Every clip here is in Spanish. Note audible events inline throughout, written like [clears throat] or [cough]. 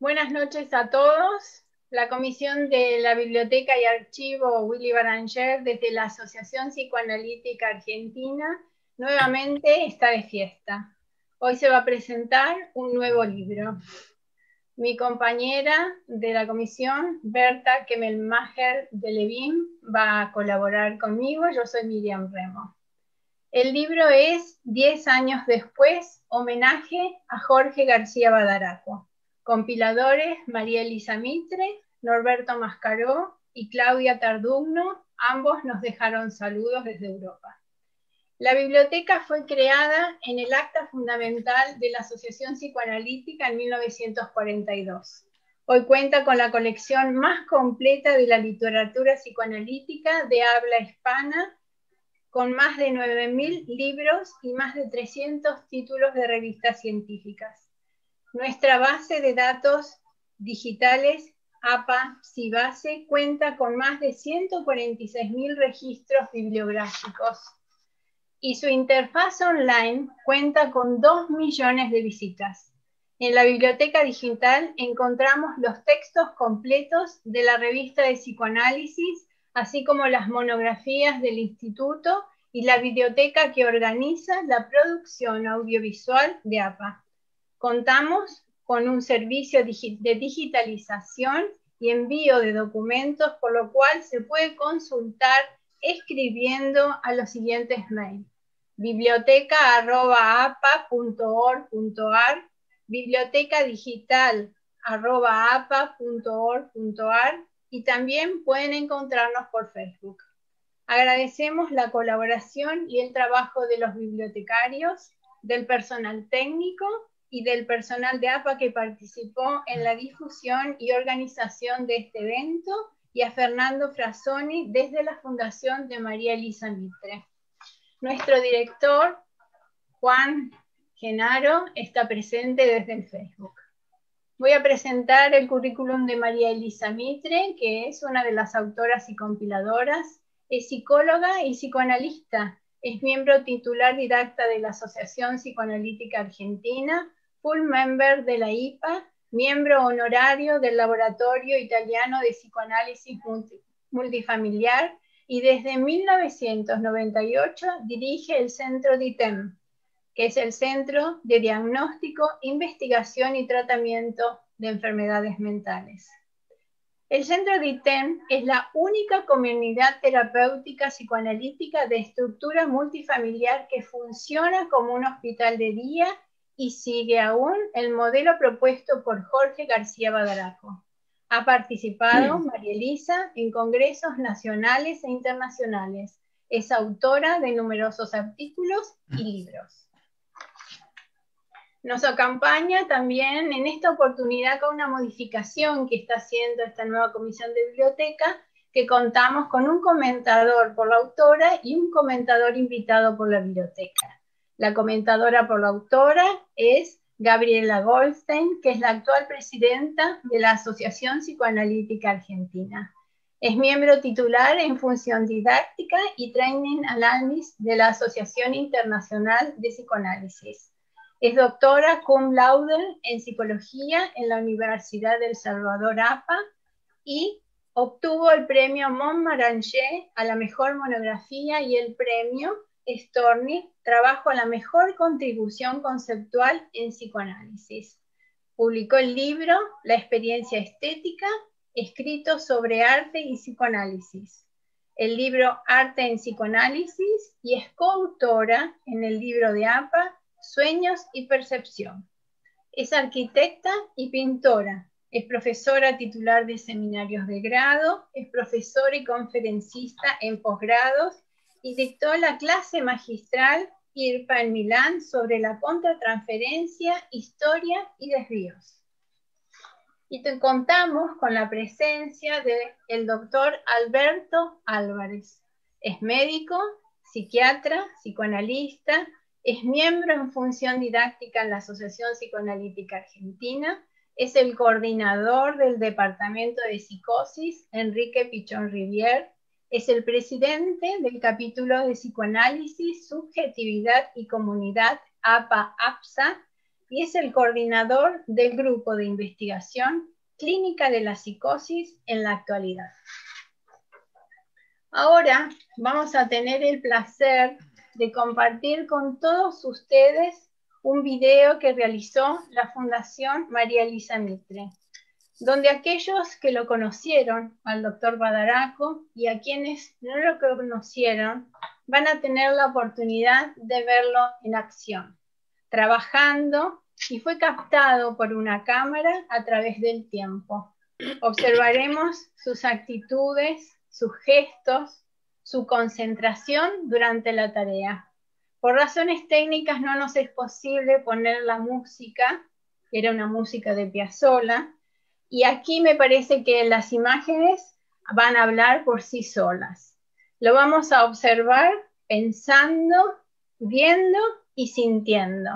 Buenas noches a todos. La Comisión de la Biblioteca y Archivo Willy Baranger desde la Asociación Psicoanalítica Argentina nuevamente está de fiesta. Hoy se va a presentar un nuevo libro. Mi compañera de la comisión, Berta Kemelmacher de Levín, va a colaborar conmigo. Yo soy Miriam Remo. El libro es Diez años después, homenaje a Jorge García Badaraco Compiladores María Elisa Mitre, Norberto Mascaró y Claudia Tardugno, ambos nos dejaron saludos desde Europa. La biblioteca fue creada en el acta fundamental de la Asociación Psicoanalítica en 1942. Hoy cuenta con la colección más completa de la literatura psicoanalítica de habla hispana, con más de 9.000 libros y más de 300 títulos de revistas científicas. Nuestra base de datos digitales APA Cibase cuenta con más de 146.000 registros bibliográficos y su interfaz online cuenta con 2 millones de visitas. En la biblioteca digital encontramos los textos completos de la revista de psicoanálisis, así como las monografías del instituto y la biblioteca que organiza la producción audiovisual de APA. Contamos con un servicio de digitalización y envío de documentos, por lo cual se puede consultar escribiendo a los siguientes mails. biblioteca.apa.org.ar, biblioteca digital y también pueden encontrarnos por Facebook. Agradecemos la colaboración y el trabajo de los bibliotecarios, del personal técnico y del personal de APA que participó en la difusión y organización de este evento y a Fernando Frasoni desde la Fundación de María Elisa Mitre. Nuestro director, Juan Genaro, está presente desde el Facebook. Voy a presentar el currículum de María Elisa Mitre, que es una de las autoras y compiladoras, es psicóloga y psicoanalista, es miembro titular didacta de la Asociación Psicoanalítica Argentina, full member de la IPA, miembro honorario del Laboratorio Italiano de Psicoanálisis Multifamiliar y desde 1998 dirige el Centro DITEM, que es el Centro de Diagnóstico, Investigación y Tratamiento de Enfermedades Mentales. El Centro DITEM es la única comunidad terapéutica psicoanalítica de estructura multifamiliar que funciona como un hospital de día y sigue aún el modelo propuesto por Jorge García Badaraco. Ha participado, mm. María Elisa, en congresos nacionales e internacionales. Es autora de numerosos artículos y mm. libros. Nos acompaña también en esta oportunidad con una modificación que está haciendo esta nueva comisión de biblioteca, que contamos con un comentador por la autora y un comentador invitado por la biblioteca. La comentadora por la autora es Gabriela Goldstein, que es la actual presidenta de la Asociación Psicoanalítica Argentina. Es miembro titular en función didáctica y training analysis de la Asociación Internacional de Psicoanálisis. Es doctora cum laude en psicología en la Universidad del Salvador APA y obtuvo el premio Montmaranger a la mejor monografía y el premio Storni Trabajo la mejor contribución conceptual en psicoanálisis. Publicó el libro La experiencia estética, escrito sobre arte y psicoanálisis. El libro Arte en psicoanálisis y es coautora en el libro de APA Sueños y percepción. Es arquitecta y pintora, es profesora titular de seminarios de grado, es profesora y conferencista en posgrados y dictó la clase magistral Irpa en Milán sobre la Transferencia, historia y desvíos. Y te contamos con la presencia del el doctor Alberto Álvarez. Es médico, psiquiatra, psicoanalista, es miembro en función didáctica en la Asociación Psicoanalítica Argentina, es el coordinador del Departamento de Psicosis, Enrique Pichón Rivier, es el presidente del capítulo de psicoanálisis, subjetividad y comunidad APA-APSA y es el coordinador del grupo de investigación Clínica de la Psicosis en la actualidad. Ahora vamos a tener el placer de compartir con todos ustedes un video que realizó la Fundación María Elisa Mitre donde aquellos que lo conocieron, al doctor Badaraco, y a quienes no lo conocieron, van a tener la oportunidad de verlo en acción, trabajando y fue captado por una cámara a través del tiempo. Observaremos sus actitudes, sus gestos, su concentración durante la tarea. Por razones técnicas no nos es posible poner la música, que era una música de Piazzolla, y aquí me parece que las imágenes van a hablar por sí solas. Lo vamos a observar pensando, viendo y sintiendo.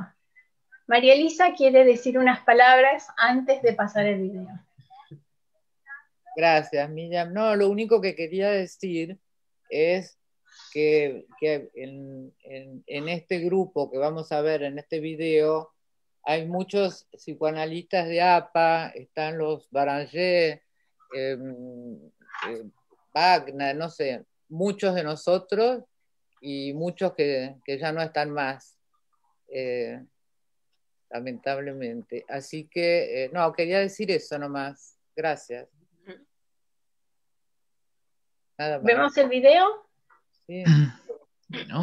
María Elisa quiere decir unas palabras antes de pasar el video. Gracias, Miriam. No, lo único que quería decir es que, en, este grupo que vamos a ver en este video hay muchos psicoanalistas de APA, están los Baranger, em, eh, Wagner, no sé, muchos de nosotros y muchos que, ya no están más, eh, lamentablemente. Así que, eh, no, quería decir eso nomás. Gracias. ¿Vemos el video? Sí. Mm. Bueno.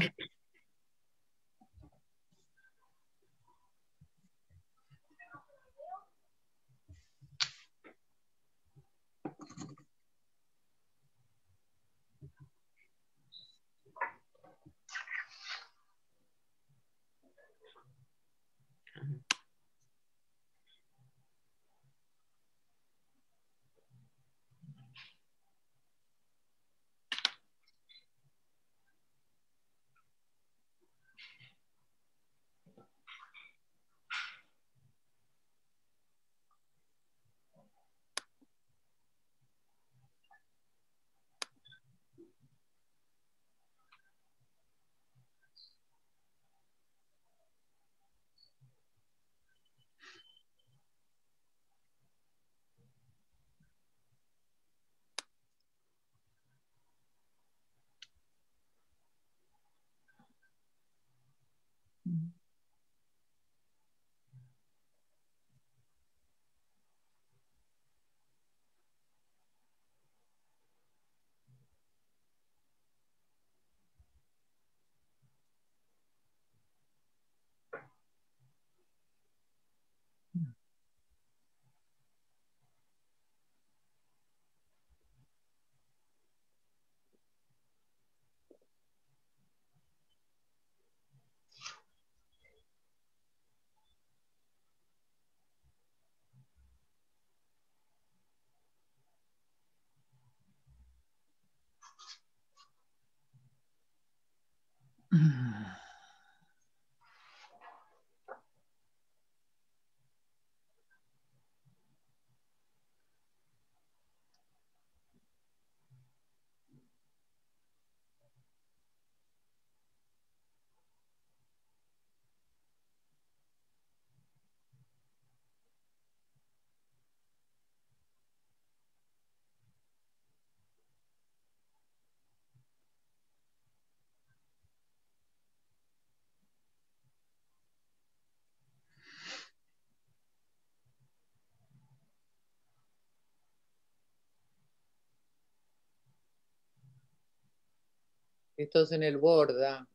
estos en el Borda,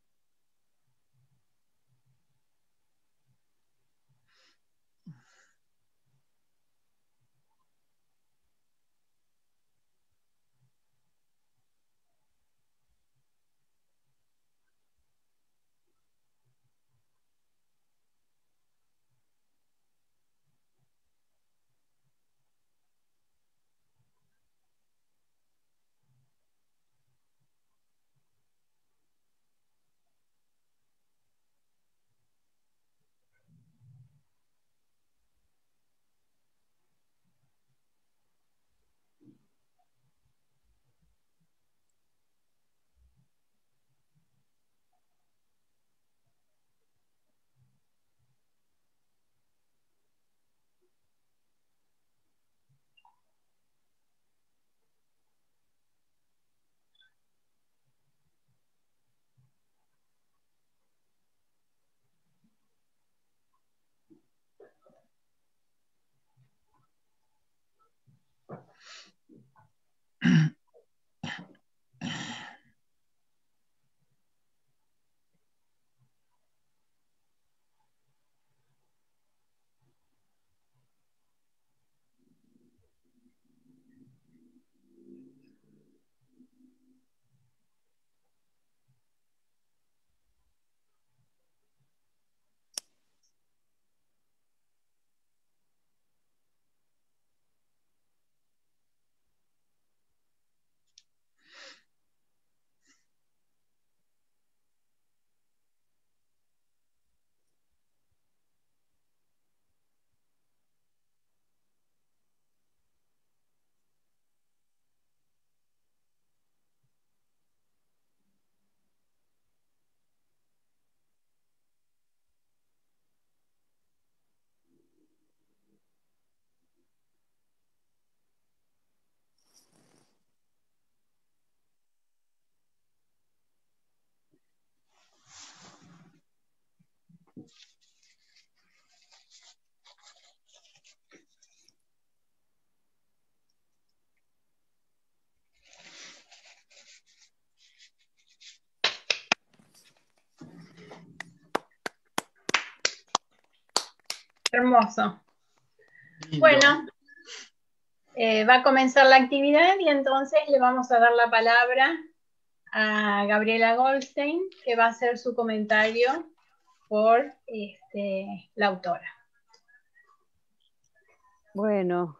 Hermoso. Bueno, eh, va a comenzar la actividad y entonces le vamos a dar la palabra a Gabriela Goldstein, que va a hacer su comentario por este, la autora. Bueno,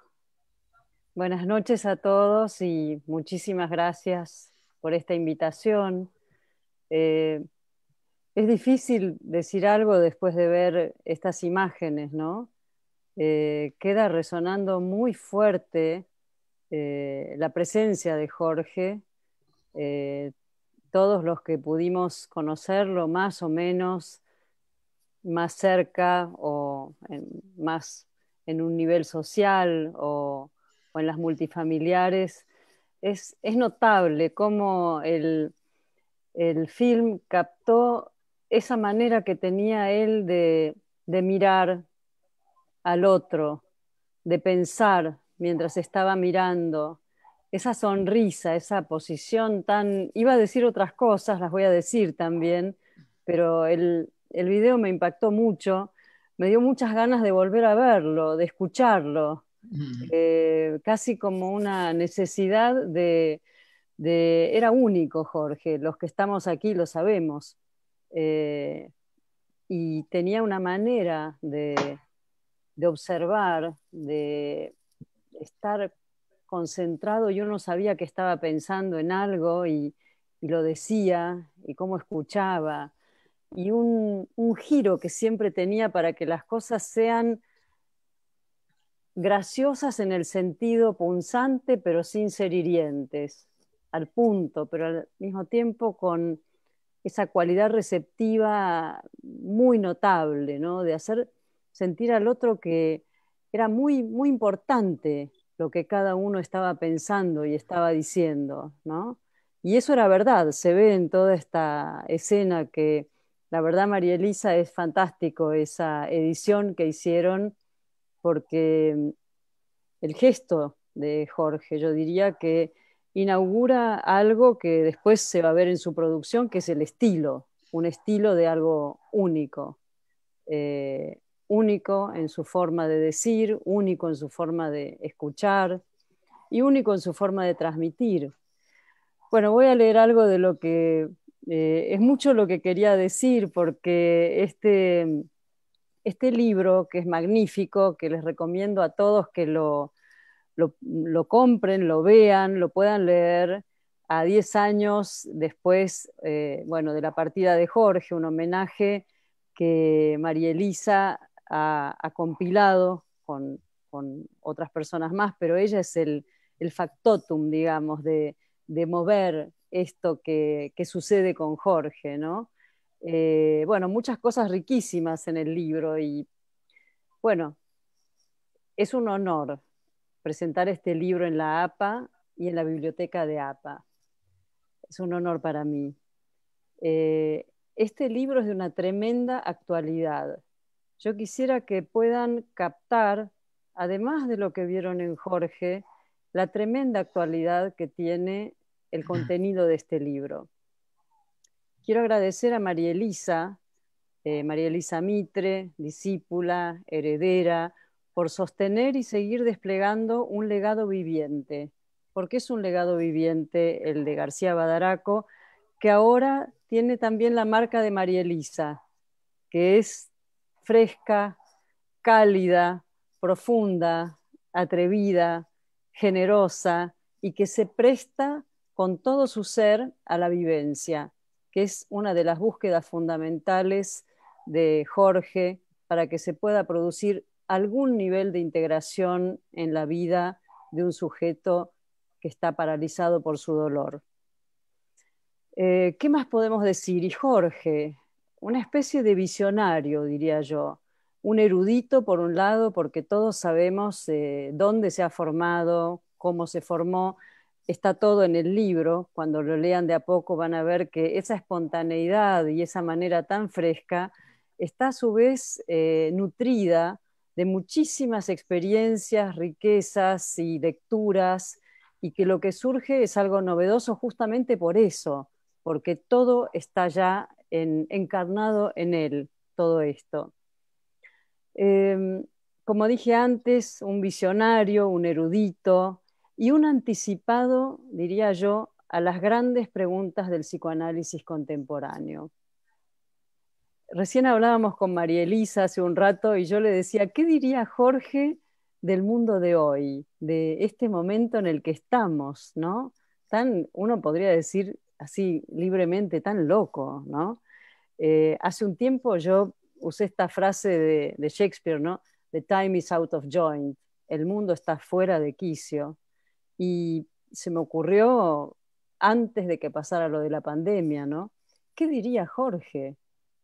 buenas noches a todos y muchísimas gracias por esta invitación. Eh, es difícil decir algo después de ver estas imágenes, ¿no? Eh, queda resonando muy fuerte eh, la presencia de Jorge. Eh, todos los que pudimos conocerlo más o menos, más cerca o más en un nivel social o, en las multifamiliares, es, notable cómo el, el film captó esa manera que tenía él de, mirar al otro, de pensar mientras estaba mirando, esa sonrisa, esa posición tan... Iba a decir otras cosas, las voy a decir también, pero el, el video me impactó mucho, me dio muchas ganas de volver a verlo, de escucharlo, eh, casi como una necesidad de... Era único, Jorge, los que estamos aquí lo sabemos. Eh, y tenía una manera de, observar, de estar concentrado, yo no sabía que estaba pensando en algo y, y lo decía y cómo escuchaba, y un, un giro que siempre tenía para que las cosas sean graciosas en el sentido punzante, pero sin ser hirientes, al punto, pero al mismo tiempo con, esa cualidad receptiva muy notable, de hacer sentir al otro que era muy, muy importante lo que cada uno estaba pensando y estaba diciendo. Y eso era verdad, se ve en toda esta escena que la verdad María Elisa es fantástico esa edición que hicieron porque el gesto de Jorge, yo diría que inaugura algo que después se va a ver en su producción, que es el estilo, un estilo de algo único, eh, único en su forma de decir, único en su forma de escuchar y único en su forma de transmitir. Bueno, voy a leer algo de lo que eh, es mucho lo que quería decir, porque este, este libro, que es magnífico, que les recomiendo a todos que lo, lo, compren, lo vean, lo puedan leer a 10 años después, eh, bueno, de la partida de Jorge, un homenaje que María Elisa ha, compilado con, otras personas más, pero ella es el, factotum, digamos, de, mover esto que, sucede con Jorge, eh, bueno, muchas cosas riquísimas en el libro y, bueno, es un honor presentar este libro en la APA y en la biblioteca de APA. Es un honor para mí. Eh, este libro es de una tremenda actualidad. Yo quisiera que puedan captar, además de lo que vieron en Jorge, la tremenda actualidad que tiene el contenido de este libro. Quiero agradecer a María Elisa, eh, María Elisa Mitre, discípula, heredera, por sostener y seguir desplegando un legado viviente, porque es un legado viviente el de García Badaraco, que ahora tiene también la marca de María Elisa, que es fresca, cálida, profunda, atrevida, generosa y que se presta con todo su ser a la vivencia, que es una de las búsquedas fundamentales de Jorge para que se pueda producir algún nivel de integración en la vida de un sujeto que está paralizado por su dolor. Eh, ¿Qué más podemos decir? Y Jorge, una especie de visionario, diría yo, un erudito por un lado, porque todos sabemos eh, dónde se ha formado, cómo se formó, está todo en el libro, cuando lo lean de a poco van a ver que esa espontaneidad y esa manera tan fresca está a su vez eh, nutrida de muchísimas experiencias, riquezas y lecturas, y que lo que surge es algo novedoso justamente por eso, porque todo está ya encarnado en él, todo esto. Em, como dije antes, un visionario, un erudito y un anticipado, diría yo, a las grandes preguntas del psicoanálisis contemporáneo recién hablábamos con María Elisa hace un rato y yo le decía, ¿qué diría Jorge del mundo de hoy, de este momento en el que estamos, ¿no? Tan, uno podría decir así libremente, tan loco, ¿no? Eh, hace un tiempo yo usé esta frase de, de, Shakespeare, ¿no? The time is out of joint, el mundo está fuera de quicio. Y se me ocurrió antes de que pasara lo de la pandemia, ¿no? ¿Qué diría Jorge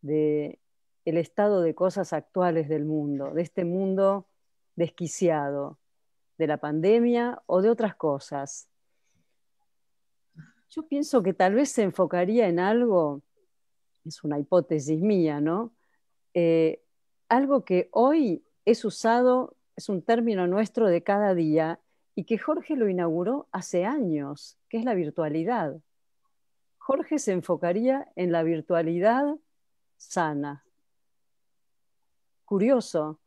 de el estado de cosas actuales del mundo, de este mundo desquiciado, de la pandemia o de otras cosas. Yo pienso que tal vez se enfocaría en algo, es una hipótesis mía, ¿no? Eh, algo que hoy es usado, es un término nuestro de cada día y que Jorge lo inauguró hace años, que es la virtualidad. Jorge se enfocaría en la virtualidad sana. Curioso,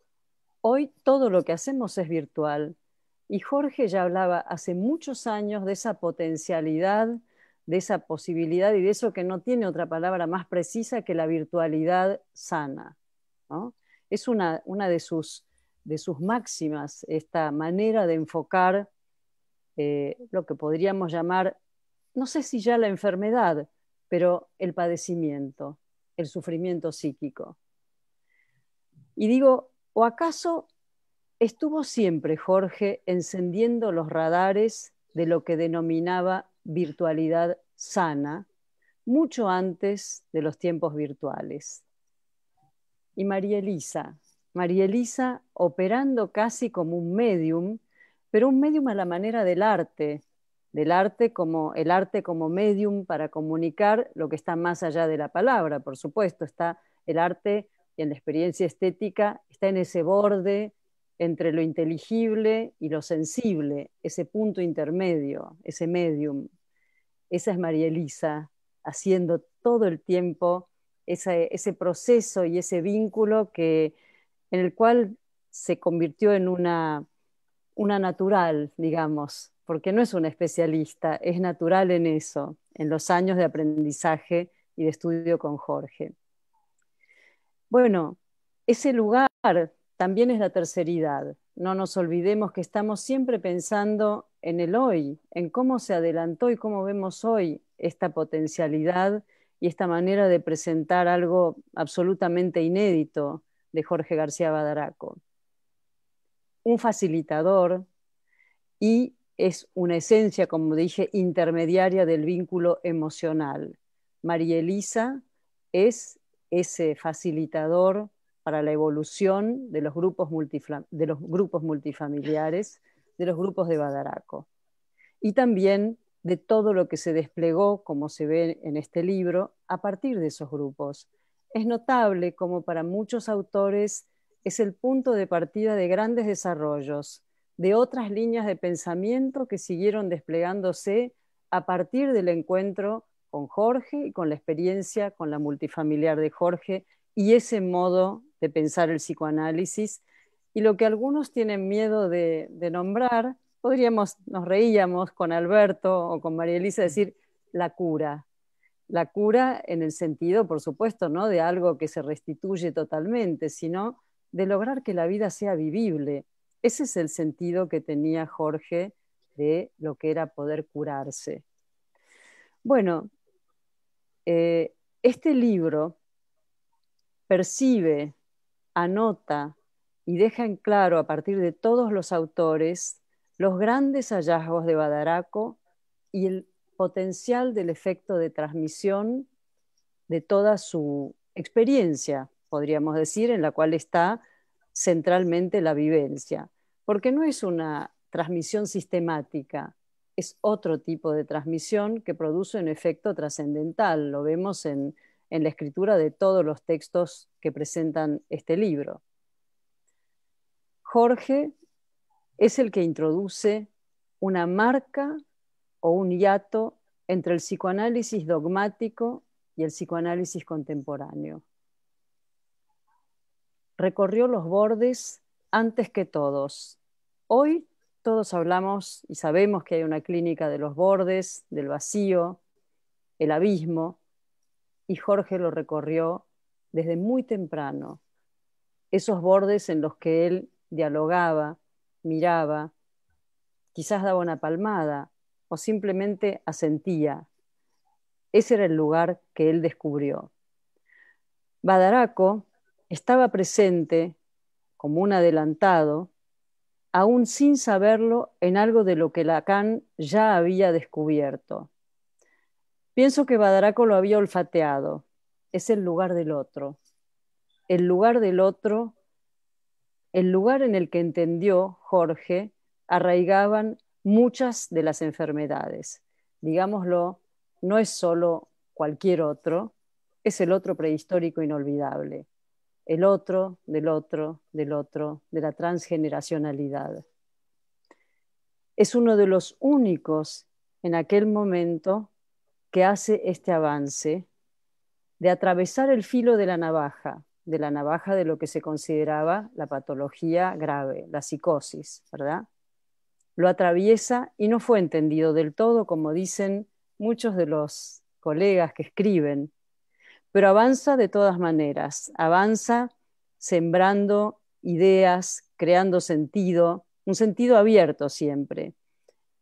hoy todo lo que hacemos es virtual y Jorge ya hablaba hace muchos años de esa potencialidad, de esa posibilidad y de eso que no tiene otra palabra más precisa que la virtualidad sana. Es una, de, sus, máximas, esta manera de enfocar eh, lo que podríamos llamar, no sé si ya la enfermedad, pero el padecimiento el sufrimiento psíquico. Y digo, ¿o acaso estuvo siempre Jorge encendiendo los radares de lo que denominaba virtualidad sana mucho antes de los tiempos virtuales? Y María Elisa, María Elisa operando casi como un medium, pero un medium a la manera del arte, del arte como el arte como medium para comunicar lo que está más allá de la palabra, por supuesto, está el arte y en la experiencia estética está en ese borde entre lo inteligible y lo sensible, ese punto intermedio, ese medium. Esa es María Elisa, haciendo todo el tiempo ese, ese proceso y ese vínculo que, en el cual se convirtió en una, una natural, digamos, porque no es un especialista, es natural en eso, en los años de aprendizaje y de estudio con Jorge. Bueno, ese lugar también es la terceridad. No nos olvidemos que estamos siempre pensando en el hoy, en cómo se adelantó y cómo vemos hoy esta potencialidad y esta manera de presentar algo absolutamente inédito de Jorge García Badaraco. Un facilitador y es una esencia, como dije, intermediaria del vínculo emocional. María Elisa es ese facilitador para la evolución de los grupos, de los grupos multifamiliares, de los grupos de Badaraco. Y también de todo lo que se desplegó, como se ve en este libro, a partir de esos grupos. Es notable como para muchos autores es el punto de partida de grandes desarrollos, de otras líneas de pensamiento que siguieron desplegándose a partir del encuentro con Jorge y con la experiencia con la multifamiliar de Jorge y ese modo de pensar el psicoanálisis y lo que algunos tienen miedo de, nombrar, podríamos, nos reíamos con Alberto o con María Elisa decir la cura. La cura en el sentido, por supuesto, no de algo que se restituye totalmente, sino de lograr que la vida sea vivible, ese es el sentido que tenía Jorge de lo que era poder curarse. Bueno, eh, este libro percibe, anota y deja en claro a partir de todos los autores los grandes hallazgos de Badaraco y el potencial del efecto de transmisión de toda su experiencia, podríamos decir, en la cual está centralmente la vivencia porque no es una transmisión sistemática, es otro tipo de transmisión que produce un efecto trascendental. Lo vemos en, la escritura de todos los textos que presentan este libro. Jorge es el que introduce una marca o un hiato entre el psicoanálisis dogmático y el psicoanálisis contemporáneo. Recorrió los bordes antes que todos. Hoy todos hablamos y sabemos que hay una clínica de los bordes, del vacío, el abismo, y Jorge lo recorrió desde muy temprano. Esos bordes en los que él dialogaba, miraba, quizás daba una palmada o simplemente asentía. Ese era el lugar que él descubrió. Badaraco estaba presente como un adelantado, aún sin saberlo, en algo de lo que Lacan ya había descubierto. Pienso que Badaraco lo había olfateado. Es el lugar del otro. El lugar del otro, el lugar en el que entendió Jorge, arraigaban muchas de las enfermedades. Digámoslo, no es solo cualquier otro, es el otro prehistórico inolvidable el otro, del otro, del otro, de la transgeneracionalidad. Es uno de los únicos en aquel momento que hace este avance de atravesar el filo de la navaja, de la navaja de lo que se consideraba la patología grave, la psicosis, ¿verdad? Lo atraviesa y no fue entendido del todo, como dicen muchos de los colegas que escriben pero avanza de todas maneras, avanza sembrando ideas, creando sentido, un sentido abierto siempre.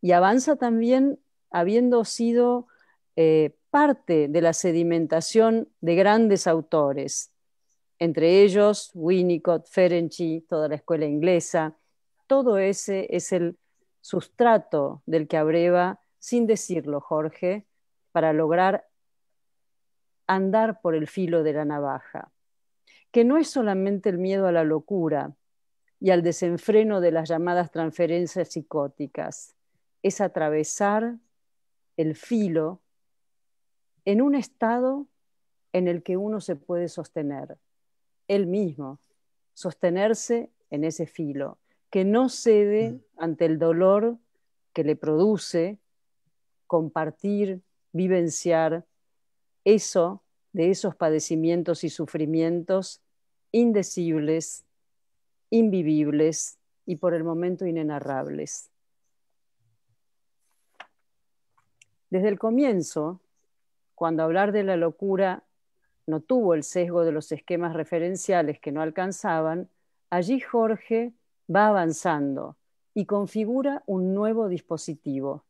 Y avanza también habiendo sido eh, parte de la sedimentación de grandes autores, entre ellos Winnicott, Ferenczi, toda la escuela inglesa. Todo ese es el sustrato del que abreva, sin decirlo Jorge, para lograr andar por el filo de la navaja, que no es solamente el miedo a la locura y al desenfreno de las llamadas transferencias psicóticas, es atravesar el filo en un estado en el que uno se puede sostener, él mismo, sostenerse en ese filo, que no cede mm. ante el dolor que le produce compartir, vivenciar eso, de esos padecimientos y sufrimientos indecibles, invivibles y por el momento inenarrables. Desde el comienzo, cuando hablar de la locura no tuvo el sesgo de los esquemas referenciales que no alcanzaban, allí Jorge va avanzando y configura un nuevo dispositivo.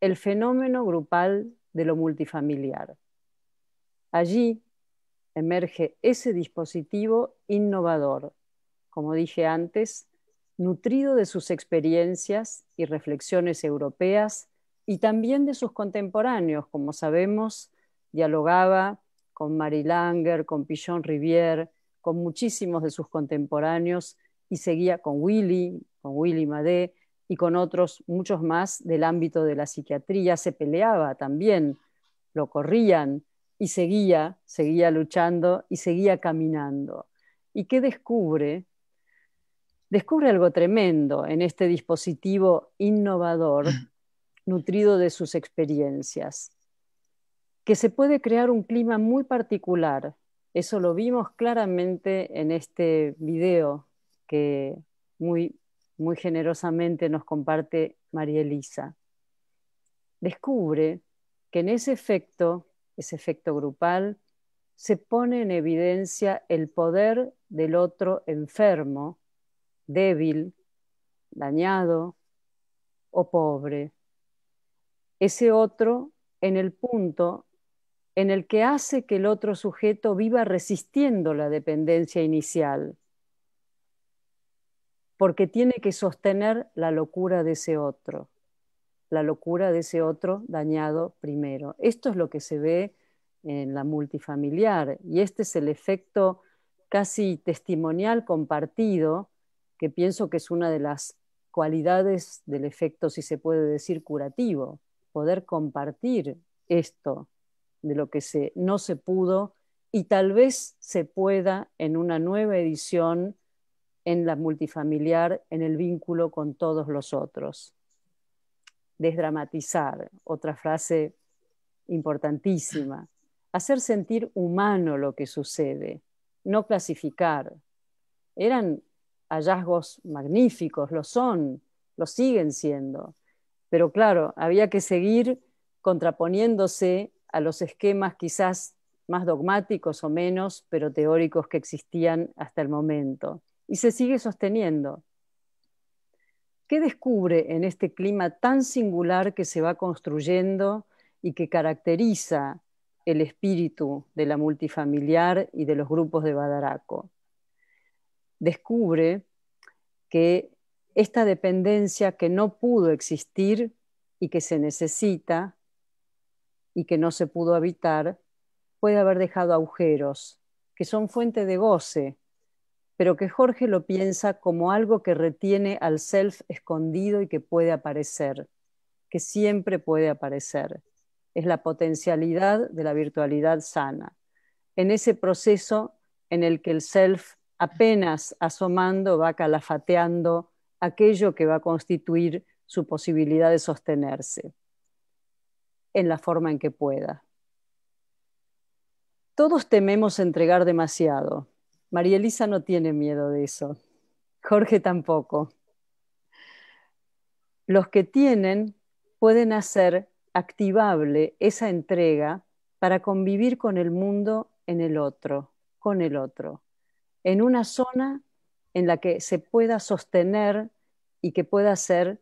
El fenómeno grupal de lo multifamiliar. Allí emerge ese dispositivo innovador, como dije antes, nutrido de sus experiencias y reflexiones europeas y también de sus contemporáneos, como sabemos, dialogaba con Marie Langer, con Pichon Rivière, con muchísimos de sus contemporáneos y seguía con Willy, con Willy Madé, y con otros, muchos más, del ámbito de la psiquiatría, se peleaba también, lo corrían y seguía, seguía luchando y seguía caminando. ¿Y qué descubre? Descubre algo tremendo en este dispositivo innovador, mm. nutrido de sus experiencias, que se puede crear un clima muy particular. Eso lo vimos claramente en este video que muy muy generosamente nos comparte María Elisa. Descubre que en ese efecto, ese efecto grupal, se pone en evidencia el poder del otro enfermo, débil, dañado o pobre. Ese otro en el punto en el que hace que el otro sujeto viva resistiendo la dependencia inicial porque tiene que sostener la locura de ese otro, la locura de ese otro dañado primero. Esto es lo que se ve en la multifamiliar y este es el efecto casi testimonial compartido, que pienso que es una de las cualidades del efecto, si se puede decir, curativo, poder compartir esto de lo que no se pudo y tal vez se pueda en una nueva edición en la multifamiliar, en el vínculo con todos los otros. Desdramatizar, otra frase importantísima. Hacer sentir humano lo que sucede, no clasificar. Eran hallazgos magníficos, lo son, lo siguen siendo. Pero claro, había que seguir contraponiéndose a los esquemas quizás más dogmáticos o menos, pero teóricos que existían hasta el momento y se sigue sosteniendo. ¿Qué descubre en este clima tan singular que se va construyendo y que caracteriza el espíritu de la multifamiliar y de los grupos de Badaraco? Descubre que esta dependencia que no pudo existir y que se necesita y que no se pudo habitar puede haber dejado agujeros que son fuente de goce pero que Jorge lo piensa como algo que retiene al self escondido y que puede aparecer, que siempre puede aparecer. Es la potencialidad de la virtualidad sana. En ese proceso en el que el self apenas asomando va calafateando aquello que va a constituir su posibilidad de sostenerse en la forma en que pueda. Todos tememos entregar demasiado, María Elisa no tiene miedo de eso. Jorge tampoco. Los que tienen pueden hacer activable esa entrega para convivir con el mundo en el otro, con el otro, en una zona en la que se pueda sostener y que pueda ser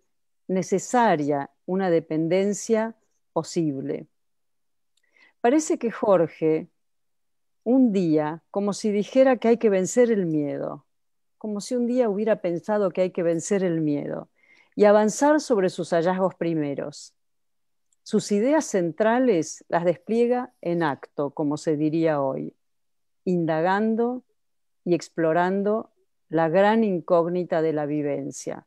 necesaria una dependencia posible. Parece que Jorge un día, como si dijera que hay que vencer el miedo, como si un día hubiera pensado que hay que vencer el miedo y avanzar sobre sus hallazgos primeros. Sus ideas centrales las despliega en acto, como se diría hoy, indagando y explorando la gran incógnita de la vivencia.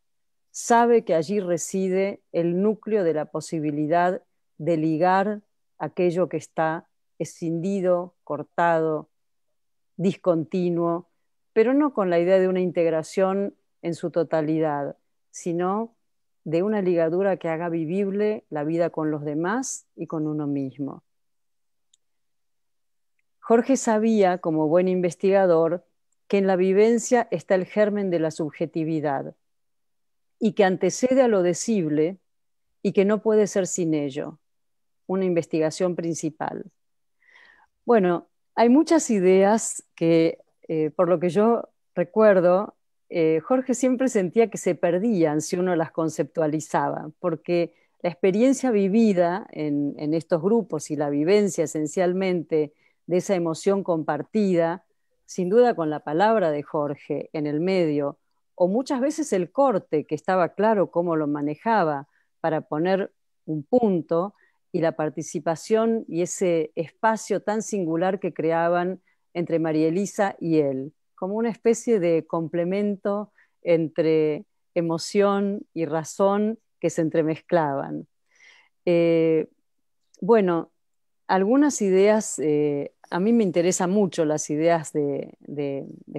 Sabe que allí reside el núcleo de la posibilidad de ligar aquello que está escindido, cortado, discontinuo, pero no con la idea de una integración en su totalidad, sino de una ligadura que haga vivible la vida con los demás y con uno mismo. Jorge sabía, como buen investigador, que en la vivencia está el germen de la subjetividad y que antecede a lo decible y que no puede ser sin ello, una investigación principal. Bueno, hay muchas ideas que, eh, por lo que yo recuerdo, eh, Jorge siempre sentía que se perdían si uno las conceptualizaba, porque la experiencia vivida en estos grupos y la vivencia esencialmente de esa emoción compartida, sin duda con la palabra de Jorge en el medio, o muchas veces el corte, que estaba claro cómo lo manejaba para poner un punto, y la participación y ese espacio tan singular que creaban entre María Elisa y él, como una especie de complemento entre emoción y razón que se entremezclaban. Eh, bueno, algunas ideas, eh, a mí me interesan mucho las ideas de,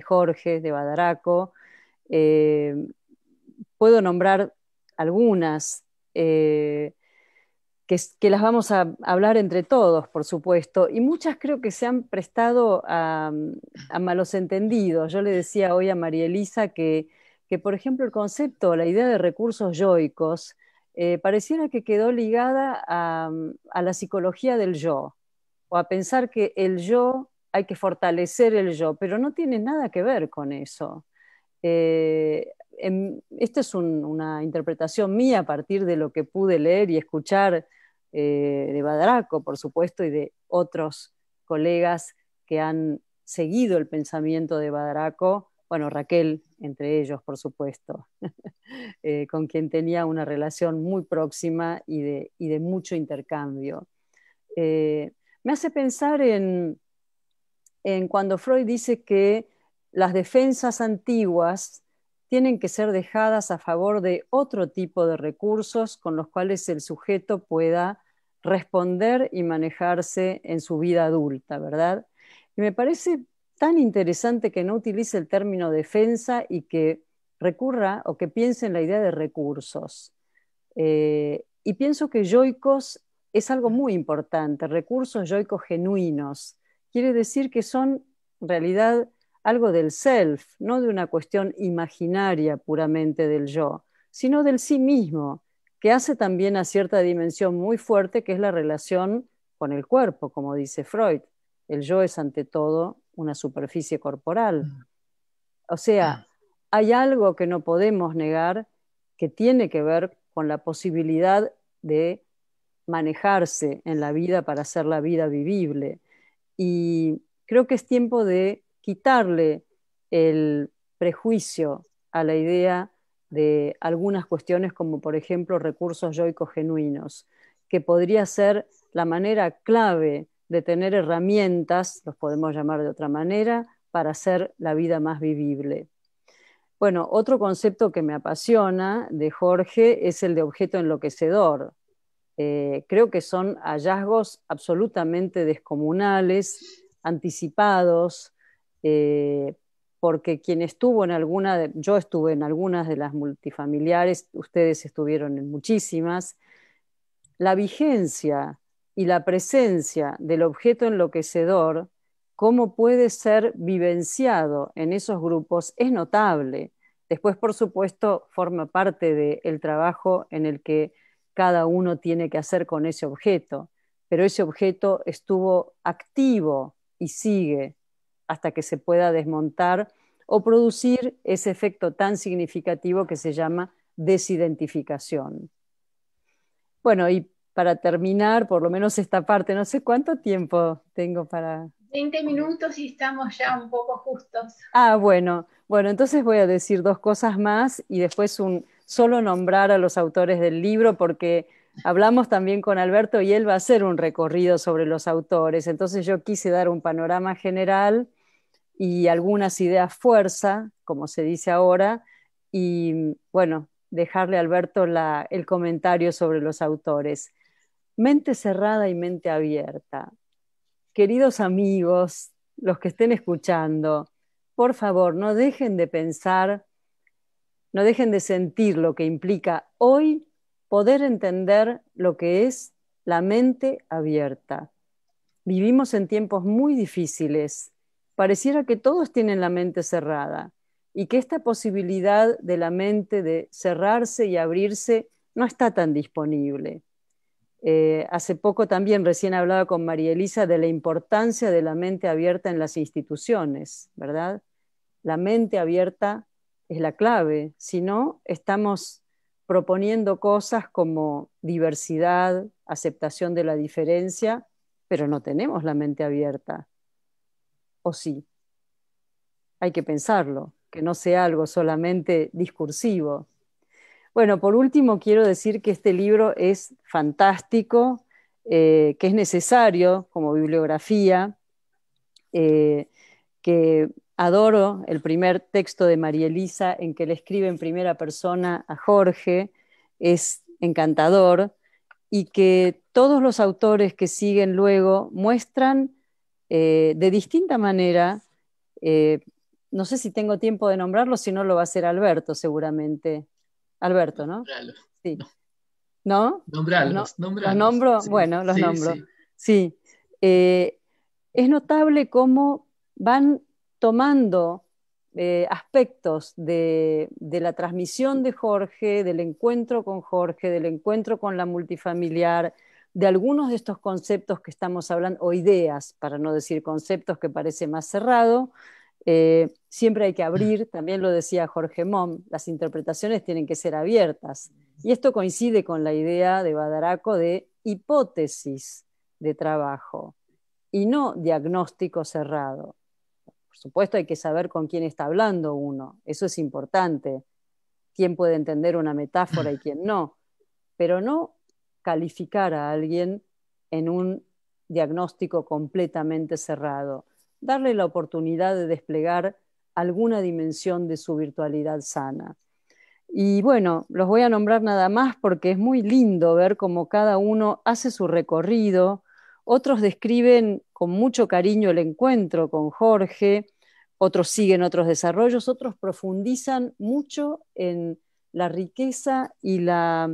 Jorge, de Badaraco. Eh, puedo nombrar algunas que, las vamos a hablar entre todos, por supuesto, y muchas creo que se han prestado a, malos entendidos. Yo le decía hoy a María Elisa que, por ejemplo, el concepto, la idea de recursos yoicos, eh, pareciera que quedó ligada a, la psicología del yo, o a pensar que el yo hay que fortalecer el yo, pero no tiene nada que ver con eso. Eh, em, esta es una interpretación mía a partir de lo que pude leer y escuchar eh, de Badraco, por supuesto, y de otros colegas que han seguido el pensamiento de Badraco, bueno, Raquel, entre ellos, por supuesto, [laughs] eh, con quien tenía una relación muy próxima y de, de mucho intercambio. Eh, me hace pensar en, en cuando Freud dice que las defensas antiguas tienen que ser dejadas a favor de otro tipo de recursos con los cuales el sujeto pueda responder y manejarse en su vida adulta, ¿verdad? Y me parece tan interesante que no utilice el término defensa y que recurra o que piense en la idea de recursos. Eh, y pienso que yoicos es algo muy importante, recursos yoicos genuinos. Quiere decir que son realidad algo del self, no de una cuestión imaginaria puramente del yo, sino del sí mismo, que hace también a cierta dimensión muy fuerte que es la relación con el cuerpo, como dice Freud. El yo es ante todo una superficie corporal. Mm. O sea, mm. hay algo que no podemos negar que tiene que ver con la posibilidad de manejarse en la vida para hacer la vida vivible. Y creo que es tiempo de quitarle el prejuicio a la idea de algunas cuestiones como por ejemplo recursos yoicos genuinos, que podría ser la manera clave de tener herramientas, los podemos llamar de otra manera, para hacer la vida más vivible. Bueno, otro concepto que me apasiona de Jorge es el de objeto enloquecedor. Eh, creo que son hallazgos absolutamente descomunales, anticipados, eh, porque quien estuvo en alguna, yo estuve en algunas de las multifamiliares, ustedes estuvieron en muchísimas, la vigencia y la presencia del objeto enloquecedor, cómo puede ser vivenciado en esos grupos, es notable. Después, por supuesto, forma parte del trabajo en el que cada uno tiene que hacer con ese objeto, pero ese objeto estuvo activo y sigue hasta que se pueda desmontar o producir ese efecto tan significativo que se llama desidentificación. Bueno, y para terminar, por lo menos esta parte, no sé cuánto tiempo tengo para... 20 minutos y estamos ya un poco justos. Ah, bueno. Bueno, entonces voy a decir dos cosas más y después solo nombrar a los autores del libro porque hablamos también con Alberto y él va a hacer un recorrido sobre los autores. Entonces yo quise dar un panorama general y algunas ideas fuerza, como se dice ahora, y bueno, dejarle a Alberto el comentario sobre los autores. Mente cerrada y mente abierta. Queridos amigos, los que estén escuchando, por favor, no dejen de pensar, no dejen de sentir lo que implica hoy poder entender lo que es la mente abierta. Vivimos en tiempos muy difíciles, pareciera que todos tienen la mente cerrada y que esta posibilidad de la mente de cerrarse y abrirse no está tan disponible. Eh, hace poco también recién hablaba con María Elisa de la importancia de la mente abierta en las instituciones, ¿verdad? La mente abierta es la clave, si no, estamos proponiendo cosas como diversidad, aceptación de la diferencia, pero no tenemos la mente abierta o sí? Hay que pensarlo, que no sea algo solamente discursivo. Bueno, por último, quiero decir que este libro es fantástico, eh, que es necesario como bibliografía, eh, que adoro el primer texto de María Elisa en que le escribe en primera persona a Jorge, es encantador, y que todos los autores que siguen luego muestran eh, de distinta manera. Eh, no sé si tengo tiempo de nombrarlo, si no lo va a hacer Alberto seguramente. Alberto, ¿no? Sí. ¿No? Nombralos, ¿No? ¿Los Bueno, los nombro. Sí. Eh, es notable cómo van tomando aspectos de, la transmisión de Jorge, del encuentro con Jorge, del encuentro con la multifamiliar, de algunos de estos conceptos que estamos hablando, o ideas, para no decir conceptos que parece más cerrado. Eh, siempre hay que abrir, mm. también lo decía Jorge Mom, las interpretaciones tienen que ser abiertas. Y esto coincide con la idea de Badaraco de hipótesis de trabajo y no diagnóstico cerrado. Por supuesto hay que saber con quién está hablando uno, eso es importante, quién puede entender una metáfora y quién no, pero no calificar a alguien en un diagnóstico completamente cerrado, darle la oportunidad de desplegar alguna dimensión de su virtualidad sana. Y bueno, los voy a nombrar nada más porque es muy lindo ver cómo cada uno hace su recorrido. Otros describen con mucho cariño el encuentro con Jorge, otros siguen otros desarrollos, otros profundizan mucho en la riqueza y la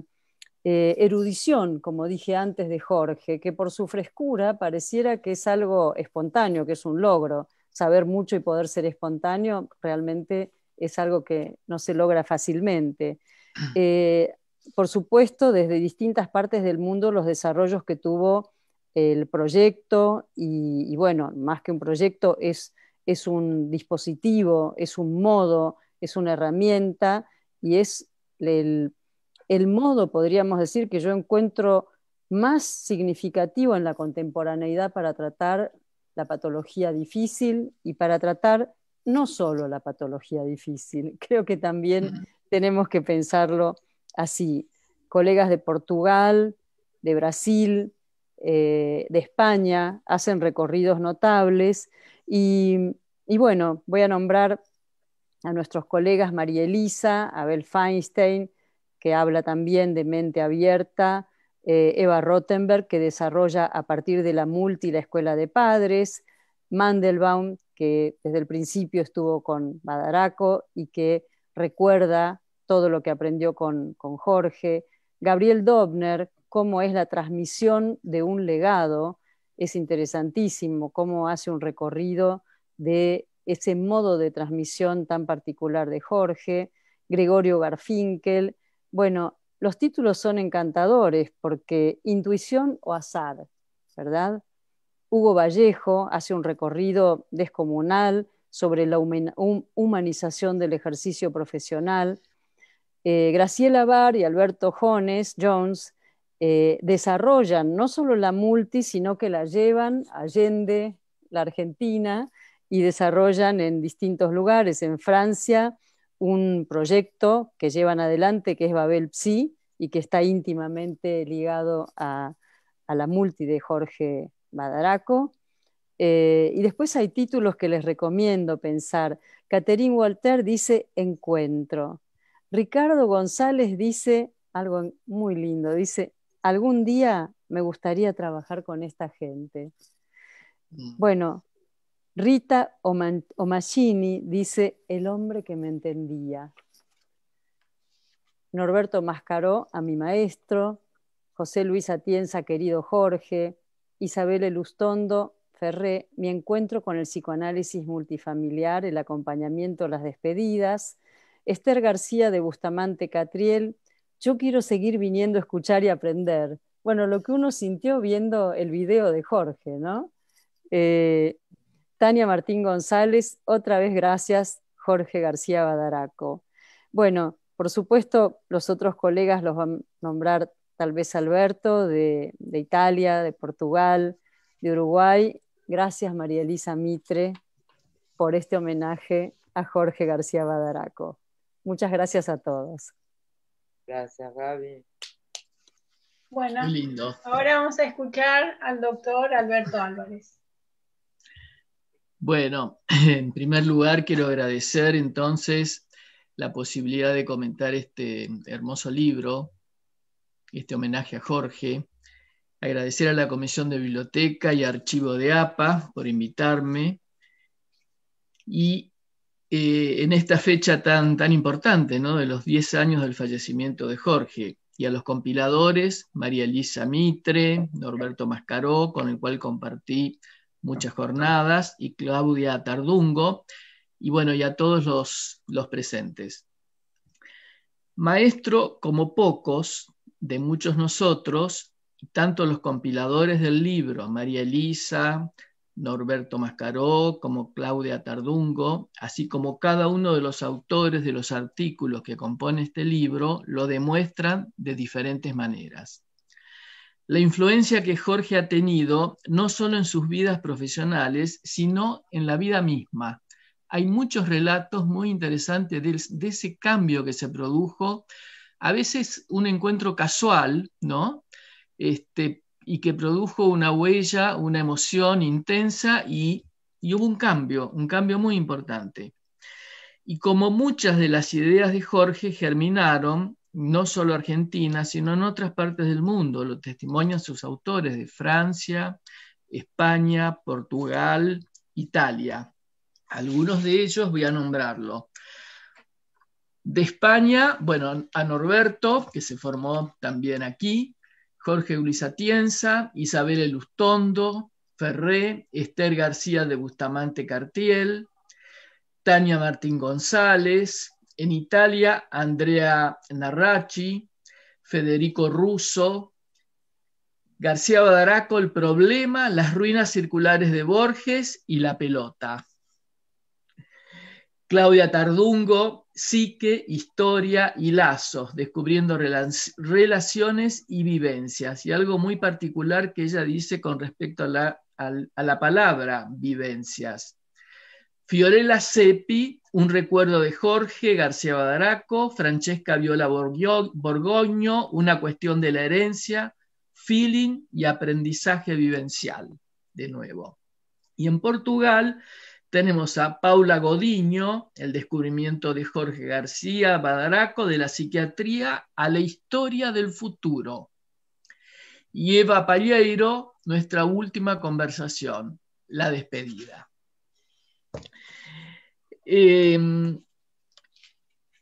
eh, erudición, como dije antes de Jorge, que por su frescura pareciera que es algo espontáneo, que es un logro. Saber mucho y poder ser espontáneo realmente es algo que no se logra fácilmente. [clears throat] Eh, por supuesto, desde distintas partes del mundo, los desarrollos que tuvo el proyecto, y, bueno, más que un proyecto, es, es un dispositivo, es un modo, es una herramienta y es el el modo, podríamos decir, que yo encuentro más significativo en la contemporaneidad para tratar la patología difícil y para tratar no solo la patología difícil, [laughs] creo que también tenemos que pensarlo así. Colegas de Portugal, de Brasil, eh, de España hacen recorridos notables y bueno, voy a nombrar a nuestros colegas María Elisa, Abel Feinstein, que habla también de mente abierta, eh, Eva Rottenberg, que desarrolla a partir de la multi la escuela de padres, Mandelbaum, que desde el principio estuvo con Badaraco y que recuerda todo lo que aprendió con, con Jorge, Gabriel Dobner, cómo es la transmisión de un legado, es interesantísimo, cómo hace un recorrido de ese modo de transmisión tan particular de Jorge, Gregorio Garfinkel, bueno, los títulos son encantadores porque intuición o azar, ¿verdad? Hugo Vallejo hace un recorrido descomunal sobre la humanización del ejercicio profesional. Eh, Graciela Bar y Alberto Jones, Jones eh, desarrollan no solo la multi, sino que la llevan allende la Argentina y desarrollan en distintos lugares, en Francia, un proyecto que llevan adelante que es Babel Psi y que está íntimamente ligado a, la multi de Jorge Badaraco. Eh, y después hay títulos que les recomiendo pensar. Catherine Walter dice Encuentro. Ricardo González dice algo muy lindo, dice, algún día me gustaría trabajar con esta gente. Mm. Bueno, Rita Omachini dice, el hombre que me entendía. Norberto Mascaró, a mi maestro. José Luis Atienza, querido Jorge. Isabel Elustondo Ferré, mi encuentro con el psicoanálisis multifamiliar, el acompañamiento, las despedidas. Esther García de Bustamante Catriel, yo quiero seguir viniendo a escuchar y aprender. Bueno, lo que uno sintió viendo el video de Jorge, ¿no? Eh, Tania Martín González, otra vez gracias, Jorge García Badaraco. Bueno, por supuesto, los otros colegas los van a nombrar tal vez Alberto de, Italia, de Portugal, de Uruguay. Gracias, María Elisa Mitre, por este homenaje a Jorge García Badaraco. Muchas gracias a todos. Gracias, Gaby. Bueno, lindo. ahora vamos a escuchar al doctor Alberto Álvarez. Bueno, [laughs] en primer lugar quiero agradecer entonces la posibilidad de comentar este hermoso libro, este homenaje a Jorge. Agradecer a la Comisión de Biblioteca y Archivo de APA por invitarme. Y eh, en esta fecha tan, tan importante, ¿no? de los 10 años del fallecimiento de Jorge, y a los compiladores, María Elisa Mitre, Norberto Mascaró, con el cual compartí muchas jornadas, y Claudia Tardungo, y bueno, y a todos los, los presentes. Maestro, como pocos de muchos nosotros, tanto los compiladores del libro, María Elisa, Norberto Mascaró, como Claudia Tardungo, así como cada uno de los autores de los artículos que compone este libro, lo demuestran de diferentes maneras la influencia que Jorge ha tenido no solo en sus vidas profesionales, sino en la vida misma. Hay muchos relatos muy interesantes de, ese cambio que se produjo, a veces un encuentro casual, ¿no? Este, y que produjo una huella, una emoción intensa y hubo un cambio, un cambio muy importante. Y como muchas de las ideas de Jorge germinaron no solo Argentina, sino en otras partes del mundo. Lo testimonian sus autores de Francia, España, Portugal, Italia. Algunos de ellos voy a nombrarlo. De España, bueno, a Norberto, que se formó también aquí, Jorge Ulises Atienza, Isabel Elustondo, Ferré, Esther García de Bustamante Cartiel, Tania Martín González, en Italia, Andrea Narracci, Federico Russo, García Badaraco, El problema, Las ruinas circulares de Borges y La pelota. Claudia Tardungo, Psique, Historia y Lazos, descubriendo relaciones y vivencias. Y algo muy particular que ella dice con respecto a la, a la palabra vivencias. Fiorella Seppi, un recuerdo de Jorge García Badaraco, Francesca Viola Borgoño, una cuestión de la herencia, feeling y aprendizaje vivencial, de nuevo. Y en Portugal tenemos a Paula Godiño, el descubrimiento de Jorge García Badaraco de la psiquiatría a la historia del futuro. Y Eva Palleiro, nuestra última conversación, la despedida. Em,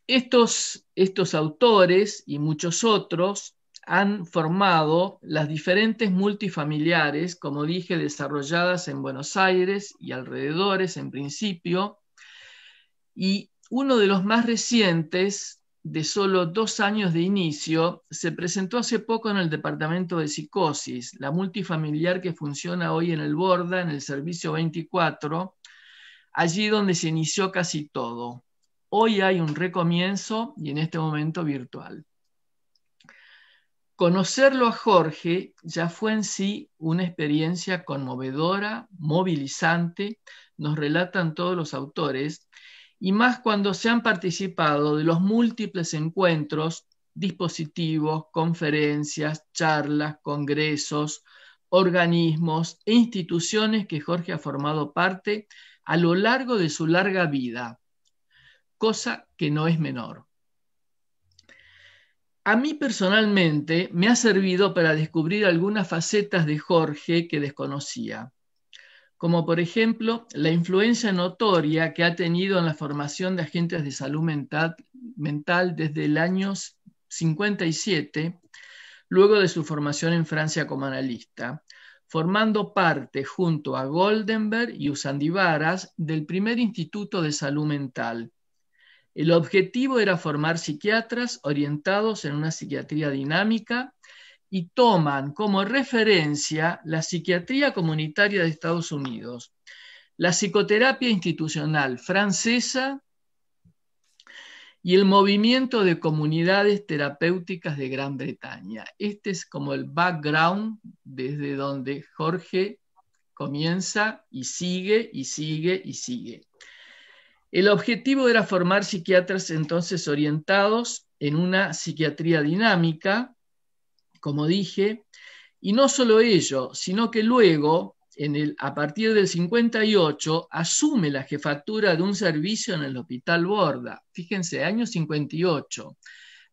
estos, estos autores y muchos otros han formado las diferentes multifamiliares, como dije, desarrolladas en Buenos Aires y alrededores en principio, y uno de los más recientes, de solo dos años de inicio, se presentó hace poco en el Departamento de Psicosis, la multifamiliar que funciona hoy en el Borda, en el Servicio 24, allí donde se inició casi todo. Hoy hay un recomienzo y en este momento virtual. Conocerlo a Jorge ya fue en sí una experiencia conmovedora, movilizante, nos relatan todos los autores, y más cuando se han participado de los múltiples encuentros, dispositivos, conferencias, charlas, congresos, organismos e instituciones que Jorge ha formado parte a lo largo de su larga vida, cosa que no es menor. A mí personalmente me ha servido para descubrir algunas facetas de Jorge que desconocía, como por ejemplo la influencia notoria que ha tenido en la formación de agentes de salud mental, desde el año 57, luego de su formación en Francia como analista, formando parte junto a Goldenberg y Usandivaras del primer Instituto de Salud Mental. El objetivo era formar psiquiatras orientados en una psiquiatría dinámica y toman como referencia la psiquiatría comunitaria de Estados Unidos, la psicoterapia institucional francesa y el movimiento de comunidades terapéuticas de Gran Bretaña. Este es como el background desde donde Jorge comienza y sigue y sigue y sigue. El objetivo era formar psiquiatras entonces orientados en una psiquiatría dinámica, como dije, y no solo ello, sino que luego a partir del 58, asume la jefatura de un servicio en el Hospital Borda. Fíjense, año 58.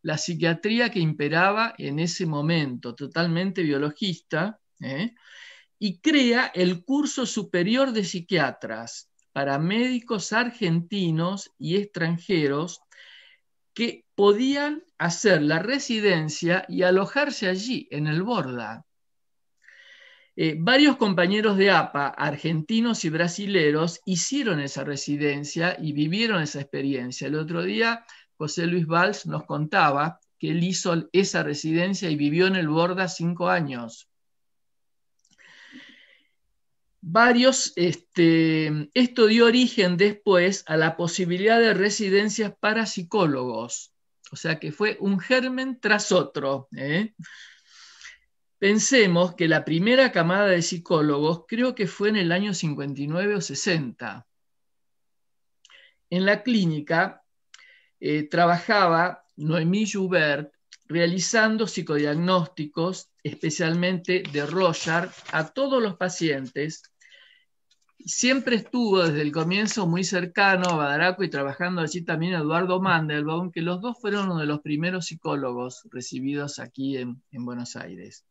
La psiquiatría que imperaba en ese momento, totalmente biologista, ¿eh? y crea el curso superior de psiquiatras para médicos argentinos y extranjeros que podían hacer la residencia y alojarse allí, en el Borda. Eh, varios compañeros de APA, argentinos y brasileros, hicieron esa residencia y vivieron esa experiencia. El otro día, José Luis Valls nos contaba que él hizo esa residencia y vivió en el Borda cinco años. Varios, este, esto dio origen después a la posibilidad de residencias para psicólogos, o sea que fue un germen tras otro. ¿eh? Pensemos que la primera camada de psicólogos creo que fue en el año 59 o 60. En la clínica eh, trabajaba Noemí Joubert realizando psicodiagnósticos, especialmente de Roger, a todos los pacientes. Siempre estuvo desde el comienzo muy cercano a Badaraco y trabajando allí también Eduardo Mandelbaum, que los dos fueron uno de los primeros psicólogos recibidos aquí en Buenos Aires.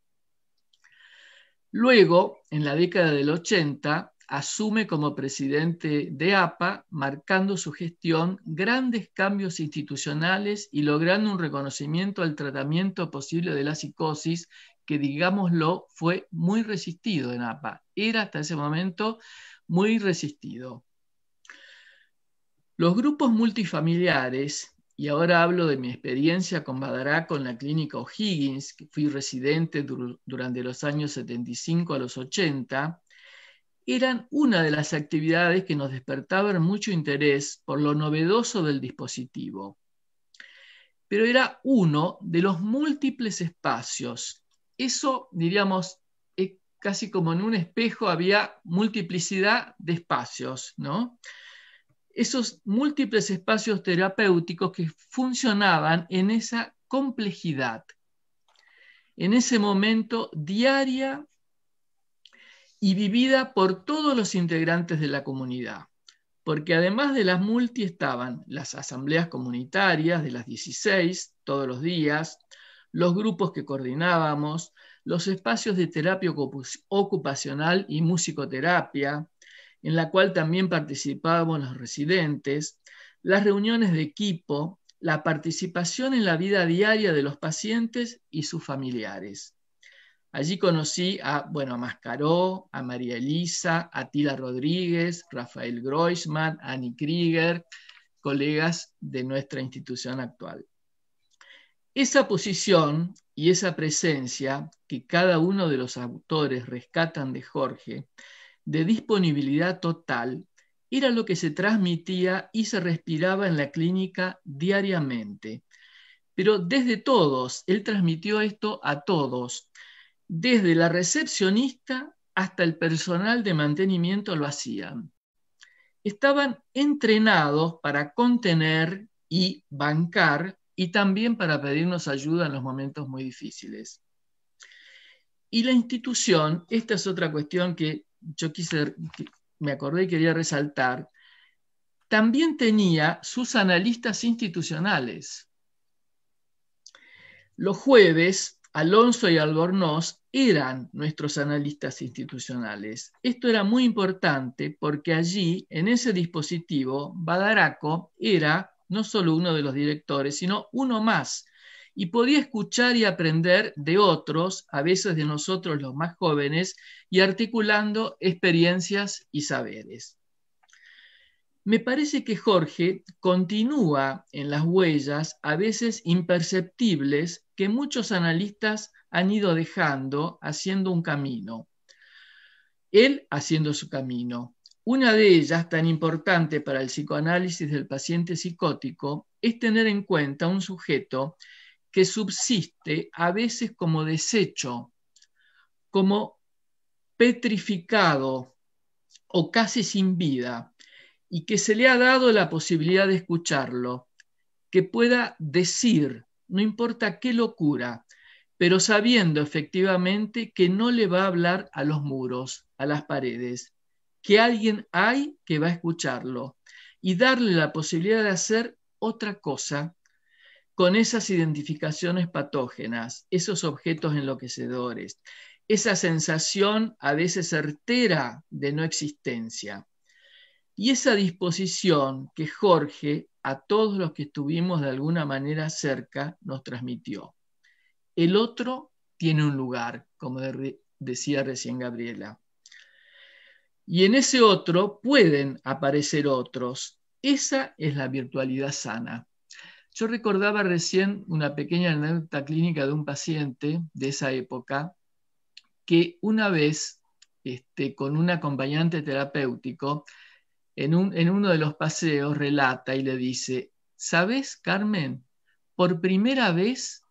Luego, en la década del 80, asume como presidente de APA, marcando su gestión grandes cambios institucionales y logrando un reconocimiento al tratamiento posible de la psicosis, que digámoslo, fue muy resistido en APA. Era hasta ese momento muy resistido. Los grupos multifamiliares y ahora hablo de mi experiencia con Badará con la clínica O'Higgins, que fui residente durante los años 75 a los 80, eran una de las actividades que nos despertaban mucho interés por lo novedoso del dispositivo. Pero era uno de los múltiples espacios. Eso, diríamos, eh, casi como en un espejo había multiplicidad de espacios, ¿no? esos múltiples espacios terapéuticos que funcionaban en esa complejidad, en ese momento diaria y vivida por todos los integrantes de la comunidad, porque además de las multi estaban las asambleas comunitarias de las 16 todos los días, los grupos que coordinábamos, los espacios de terapia ocupacional y musicoterapia, en la cual también participábamos los residentes, las reuniones de equipo, la participación en la vida diaria de los pacientes y sus familiares. Allí conocí a, bueno, a Mascaró, a María Elisa, a Tila Rodríguez, Rafael Groisman, Annie Krieger, colegas de nuestra institución actual. Esa posición y esa presencia que cada uno de los autores rescatan de Jorge de disponibilidad total era lo que se transmitía y se respiraba en la clínica diariamente. Pero desde todos, él transmitió esto a todos, desde la recepcionista hasta el personal de mantenimiento lo hacían. Estaban entrenados para contener y bancar y también para pedirnos ayuda en los momentos muy difíciles. Y la institución, esta es otra cuestión que yo quise, me acordé y quería resaltar, también tenía sus analistas institucionales. Los jueves, Alonso y Albornoz eran nuestros analistas institucionales. Esto era muy importante porque allí, en ese dispositivo, Badaraco era no solo uno de los directores, sino uno más y podía escuchar y aprender de otros, a veces de nosotros los más jóvenes, y articulando experiencias y saberes. Me parece que Jorge continúa en las huellas, a veces imperceptibles, que muchos analistas han ido dejando haciendo un camino. Él haciendo su camino. Una de ellas, tan importante para el psicoanálisis del paciente psicótico, es tener en cuenta un sujeto que subsiste a veces como desecho, como petrificado o casi sin vida, y que se le ha dado la posibilidad de escucharlo, que pueda decir, no importa qué locura, pero sabiendo efectivamente que no le va a hablar a los muros, a las paredes, que alguien hay que va a escucharlo y darle la posibilidad de hacer otra cosa con esas identificaciones patógenas, esos objetos enloquecedores, esa sensación a veces certera de no existencia. Y esa disposición que Jorge a todos los que estuvimos de alguna manera cerca nos transmitió. El otro tiene un lugar, como decía recién Gabriela. Y en ese otro pueden aparecer otros. Esa es la virtualidad sana. Yo recordaba recién una pequeña anécdota clínica de un paciente de esa época que una vez, este, con un acompañante terapéutico, en, un, en uno de los paseos relata y le dice, ¿sabes, Carmen? Por primera vez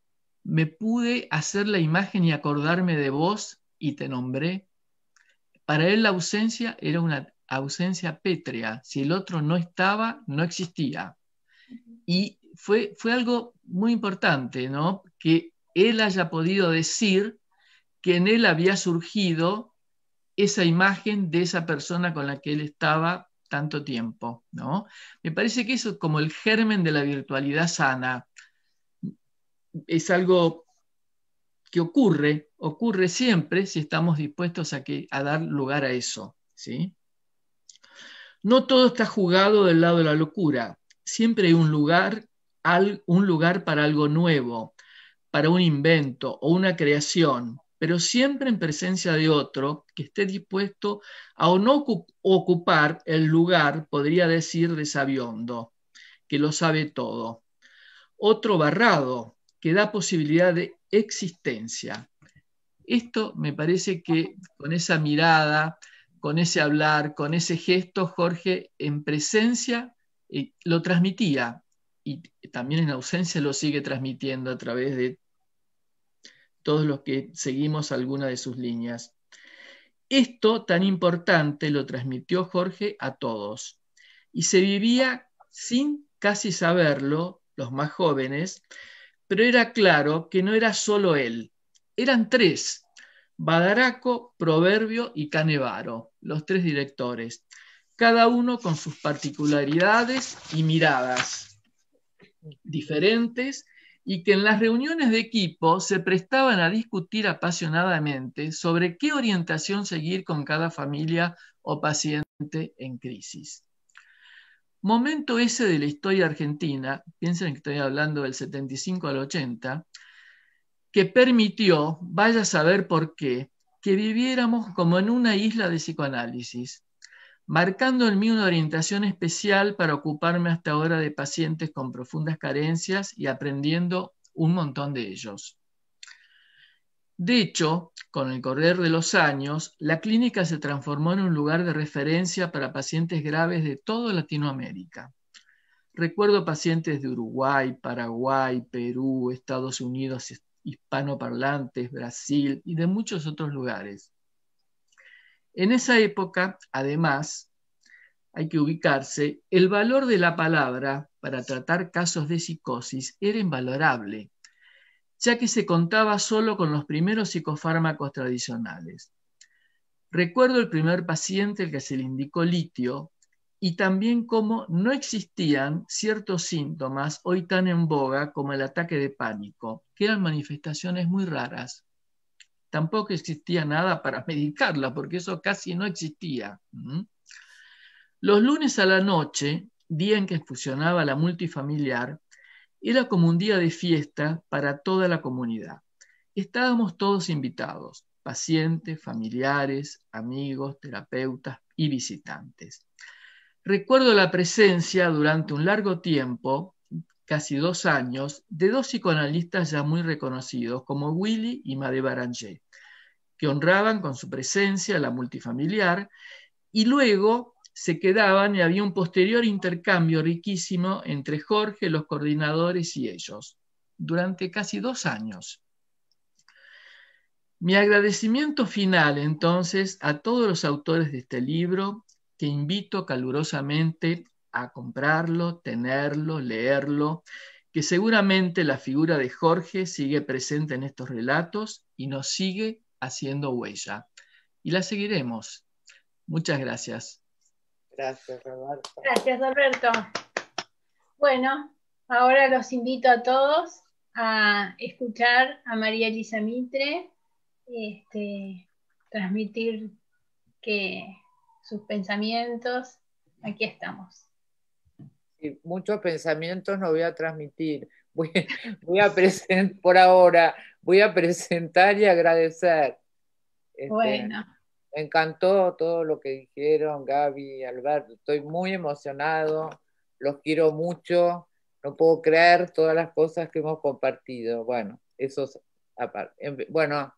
me pude hacer la imagen y acordarme de vos y te nombré. Para él la ausencia era una ausencia pétrea. Si el otro no estaba, no existía. Y fue, algo muy importante, ¿no? Que él haya podido decir que en él había surgido esa imagen de esa persona con la que él estaba tanto tiempo, ¿no? Me parece que eso es como el germen de la virtualidad sana. Es algo que ocurre, ocurre siempre si estamos dispuestos a, que, a dar lugar a eso, ¿sí? No todo está jugado del lado de la locura. Siempre hay un lugar un lugar para algo nuevo, para un invento o una creación, pero siempre en presencia de otro que esté dispuesto a no ocupar el lugar, podría decir, de sabiondo, que lo sabe todo. Otro barrado, que da posibilidad de existencia. Esto me parece que con esa mirada, con ese hablar, con ese gesto, Jorge en presencia eh, lo transmitía y también en ausencia lo sigue transmitiendo a través de todos los que seguimos alguna de sus líneas. Esto tan importante lo transmitió Jorge a todos y se vivía sin casi saberlo los más jóvenes, pero era claro que no era solo él, eran tres, Badaraco, Proverbio y Canevaro, los tres directores, cada uno con sus particularidades y miradas diferentes y que en las reuniones de equipo se prestaban a discutir apasionadamente sobre qué orientación seguir con cada familia o paciente en crisis. Momento ese de la historia argentina, piensen que estoy hablando del 75 al 80, que permitió, vaya a saber por qué, que viviéramos como en una isla de psicoanálisis, marcando en mí una orientación especial para ocuparme hasta ahora de pacientes con profundas carencias y aprendiendo un montón de ellos. De hecho, con el correr de los años, la clínica se transformó en un lugar de referencia para pacientes graves de toda Latinoamérica. Recuerdo pacientes de Uruguay, Paraguay, Perú, Estados Unidos hispanoparlantes, Brasil y de muchos otros lugares. En esa época, además, hay que ubicarse, el valor de la palabra para tratar casos de psicosis era invalorable, ya que se contaba solo con los primeros psicofármacos tradicionales. Recuerdo el primer paciente al que se le indicó litio y también cómo no existían ciertos síntomas hoy tan en boga como el ataque de pánico, que eran manifestaciones muy raras tampoco existía nada para medicarla, porque eso casi no existía. Los lunes a la noche, día en que fusionaba la multifamiliar, era como un día de fiesta para toda la comunidad. Estábamos todos invitados, pacientes, familiares, amigos, terapeutas y visitantes. Recuerdo la presencia durante un largo tiempo casi dos años, de dos psicoanalistas ya muy reconocidos, como Willy y Madé Barangé, que honraban con su presencia la multifamiliar, y luego se quedaban y había un posterior intercambio riquísimo entre Jorge, los coordinadores y ellos, durante casi dos años. Mi agradecimiento final entonces a todos los autores de este libro, que invito calurosamente a comprarlo, tenerlo, leerlo, que seguramente la figura de Jorge sigue presente en estos relatos y nos sigue haciendo huella. Y la seguiremos. Muchas gracias. Gracias, Roberto. Gracias, Roberto. Bueno, ahora los invito a todos a escuchar a María Elisa Mitre, este, transmitir que sus pensamientos, aquí estamos muchos pensamientos no voy a transmitir. [laughs] Voy, a presentar, [laughs] por ahora, voy a presentar y agradecer. Este, bueno. Me encantó todo lo que dijeron Gaby, Alberto. Estoy muy emocionado, los quiero mucho. No puedo creer todas las cosas que hemos compartido. Bueno, eso aparte. Bueno,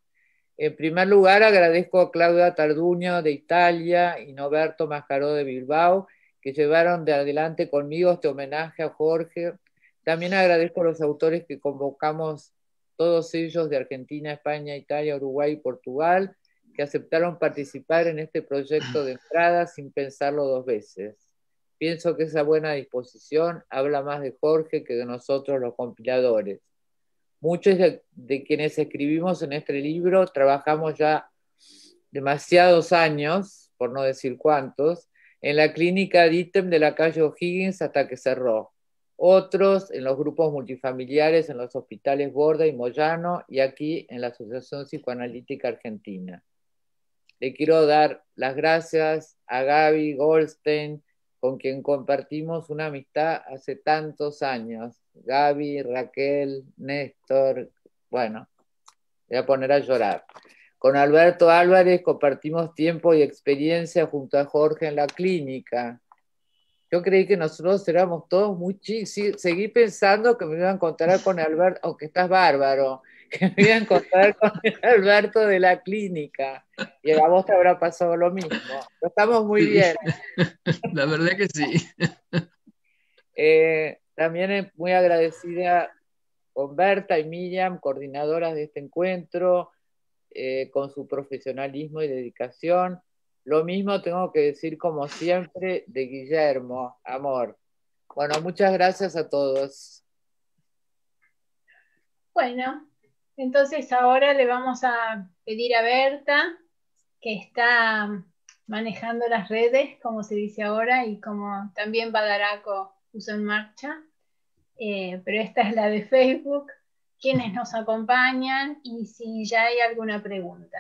en primer lugar agradezco a Claudia Tarduño de Italia y Noberto Mascaró de Bilbao que llevaron de adelante conmigo este homenaje a Jorge. También agradezco a los autores que convocamos, todos ellos de Argentina, España, Italia, Uruguay y Portugal, que aceptaron participar en este proyecto de entrada sin pensarlo dos veces. Pienso que esa buena disposición habla más de Jorge que de nosotros los compiladores. Muchos de, quienes escribimos en este libro trabajamos ya demasiados años, por no decir cuántos, en la clínica DITEM de la calle O'Higgins hasta que cerró. Otros en los grupos multifamiliares en los hospitales Borda y Moyano y aquí en la Asociación Psicoanalítica Argentina. Le quiero dar las gracias a Gaby Goldstein, con quien compartimos una amistad hace tantos años. Gaby, Raquel, Néstor, bueno, voy a poner a llorar. Con Alberto Álvarez compartimos tiempo y experiencia junto a Jorge en la clínica. Yo creí que nosotros éramos todos muy chicos. seguí pensando que me iba a encontrar con Alberto, aunque oh, estás bárbaro, [laughs] que me iba a encontrar con Alberto de la clínica. Y a vos te habrá pasado lo mismo. estamos muy bien. [laughs] La verdad que sí. Eh, también muy agradecida con Berta y Miriam, coordinadoras de este encuentro, eh, con su profesionalismo y dedicación. Lo mismo tengo que decir, como siempre, de Guillermo, amor. Bueno, muchas gracias a todos. Bueno, entonces ahora le vamos a pedir a Berta, que está manejando las redes, como se dice ahora, y como también Badaraco puso en marcha, eh, pero esta es la de Facebook, quienes nos acompañan y si ya hay alguna pregunta.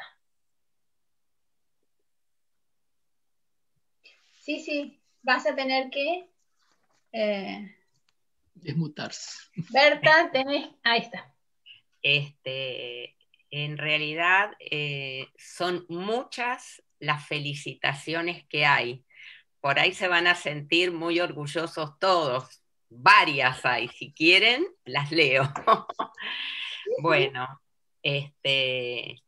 Sí, sí, vas a tener que... Desmutarse. Eh, Berta, tenés... Ahí está. Este, en realidad eh, son muchas las felicitaciones que hay. Por ahí se van a sentir muy orgullosos todos, varias hay, si quieren, las leo. [laughs] bueno, este,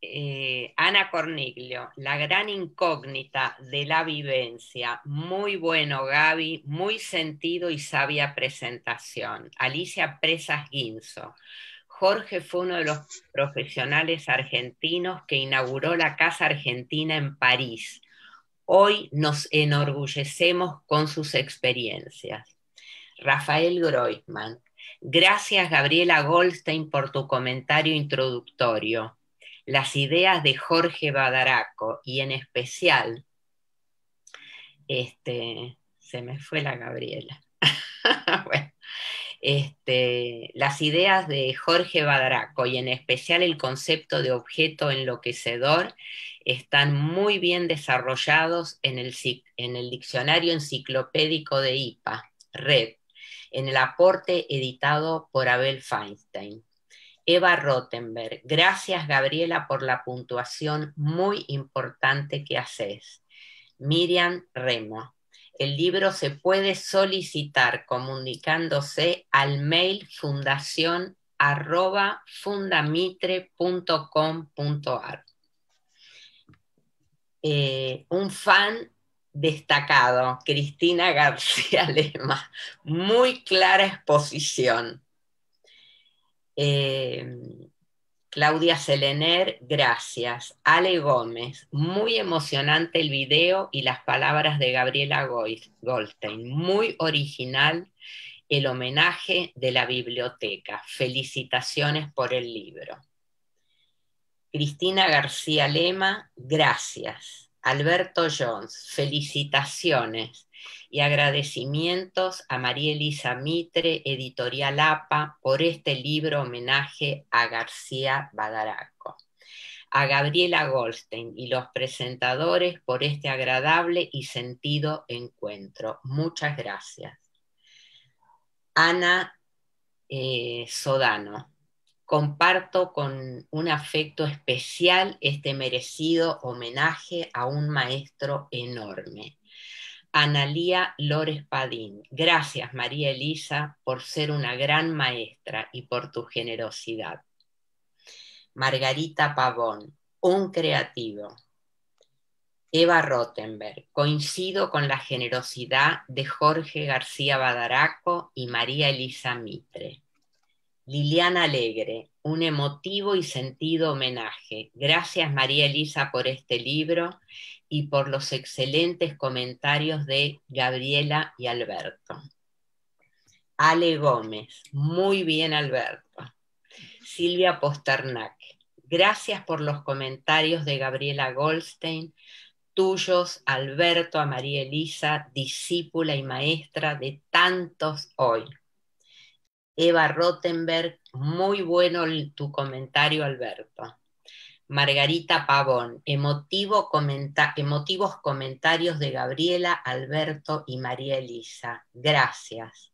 eh, Ana Corniglio, la gran incógnita de la vivencia. Muy bueno, Gaby, muy sentido y sabia presentación. Alicia Presas Guinzo. Jorge fue uno de los profesionales argentinos que inauguró la Casa Argentina en París Hoy nos enorgullecemos con sus experiencias. Rafael Groisman, gracias Gabriela Goldstein por tu comentario introductorio. Las ideas de Jorge Badaraco y en especial, este, se me fue la Gabriela. [laughs] Este, las ideas de Jorge Badraco y en especial el concepto de objeto enloquecedor están muy bien desarrollados en el, en el diccionario enciclopédico de IPA, Red, en el aporte editado por Abel Feinstein. Eva Rottenberg, gracias Gabriela por la puntuación muy importante que haces. Miriam Remo, el libro se puede solicitar comunicándose al mail fundación fundamitre.com.ar. Eh, un fan destacado, Cristina García [laughs] Lema, muy clara exposición. Eh, Claudia Selener, gracias. Ale Gómez, muy emocionante el video y las palabras de Gabriela Goldstein, muy original el homenaje de la biblioteca. Felicitaciones por el libro. Cristina García Lema, gracias. Alberto Jones, felicitaciones y agradecimientos a María Elisa Mitre, editorial APA, por este libro homenaje a García Badaraco, a Gabriela Goldstein y los presentadores por este agradable y sentido encuentro. Muchas gracias. Ana eh, Sodano. Comparto con un afecto especial este merecido homenaje a un maestro enorme. Analía Lores Padín. Gracias, María Elisa, por ser una gran maestra y por tu generosidad. Margarita Pavón, un creativo. Eva Rottenberg, coincido con la generosidad de Jorge García Badaraco y María Elisa Mitre. Liliana Alegre, un emotivo y sentido homenaje. Gracias María Elisa por este libro y por los excelentes comentarios de Gabriela y Alberto. Ale Gómez, muy bien Alberto. Silvia Posternak, gracias por los comentarios de Gabriela Goldstein, tuyos, Alberto, a María Elisa, discípula y maestra de tantos hoy. Eva Rottenberg, muy bueno tu comentario, Alberto. Margarita Pavón, emotivos comentarios de Gabriela, Alberto y María Elisa. Gracias.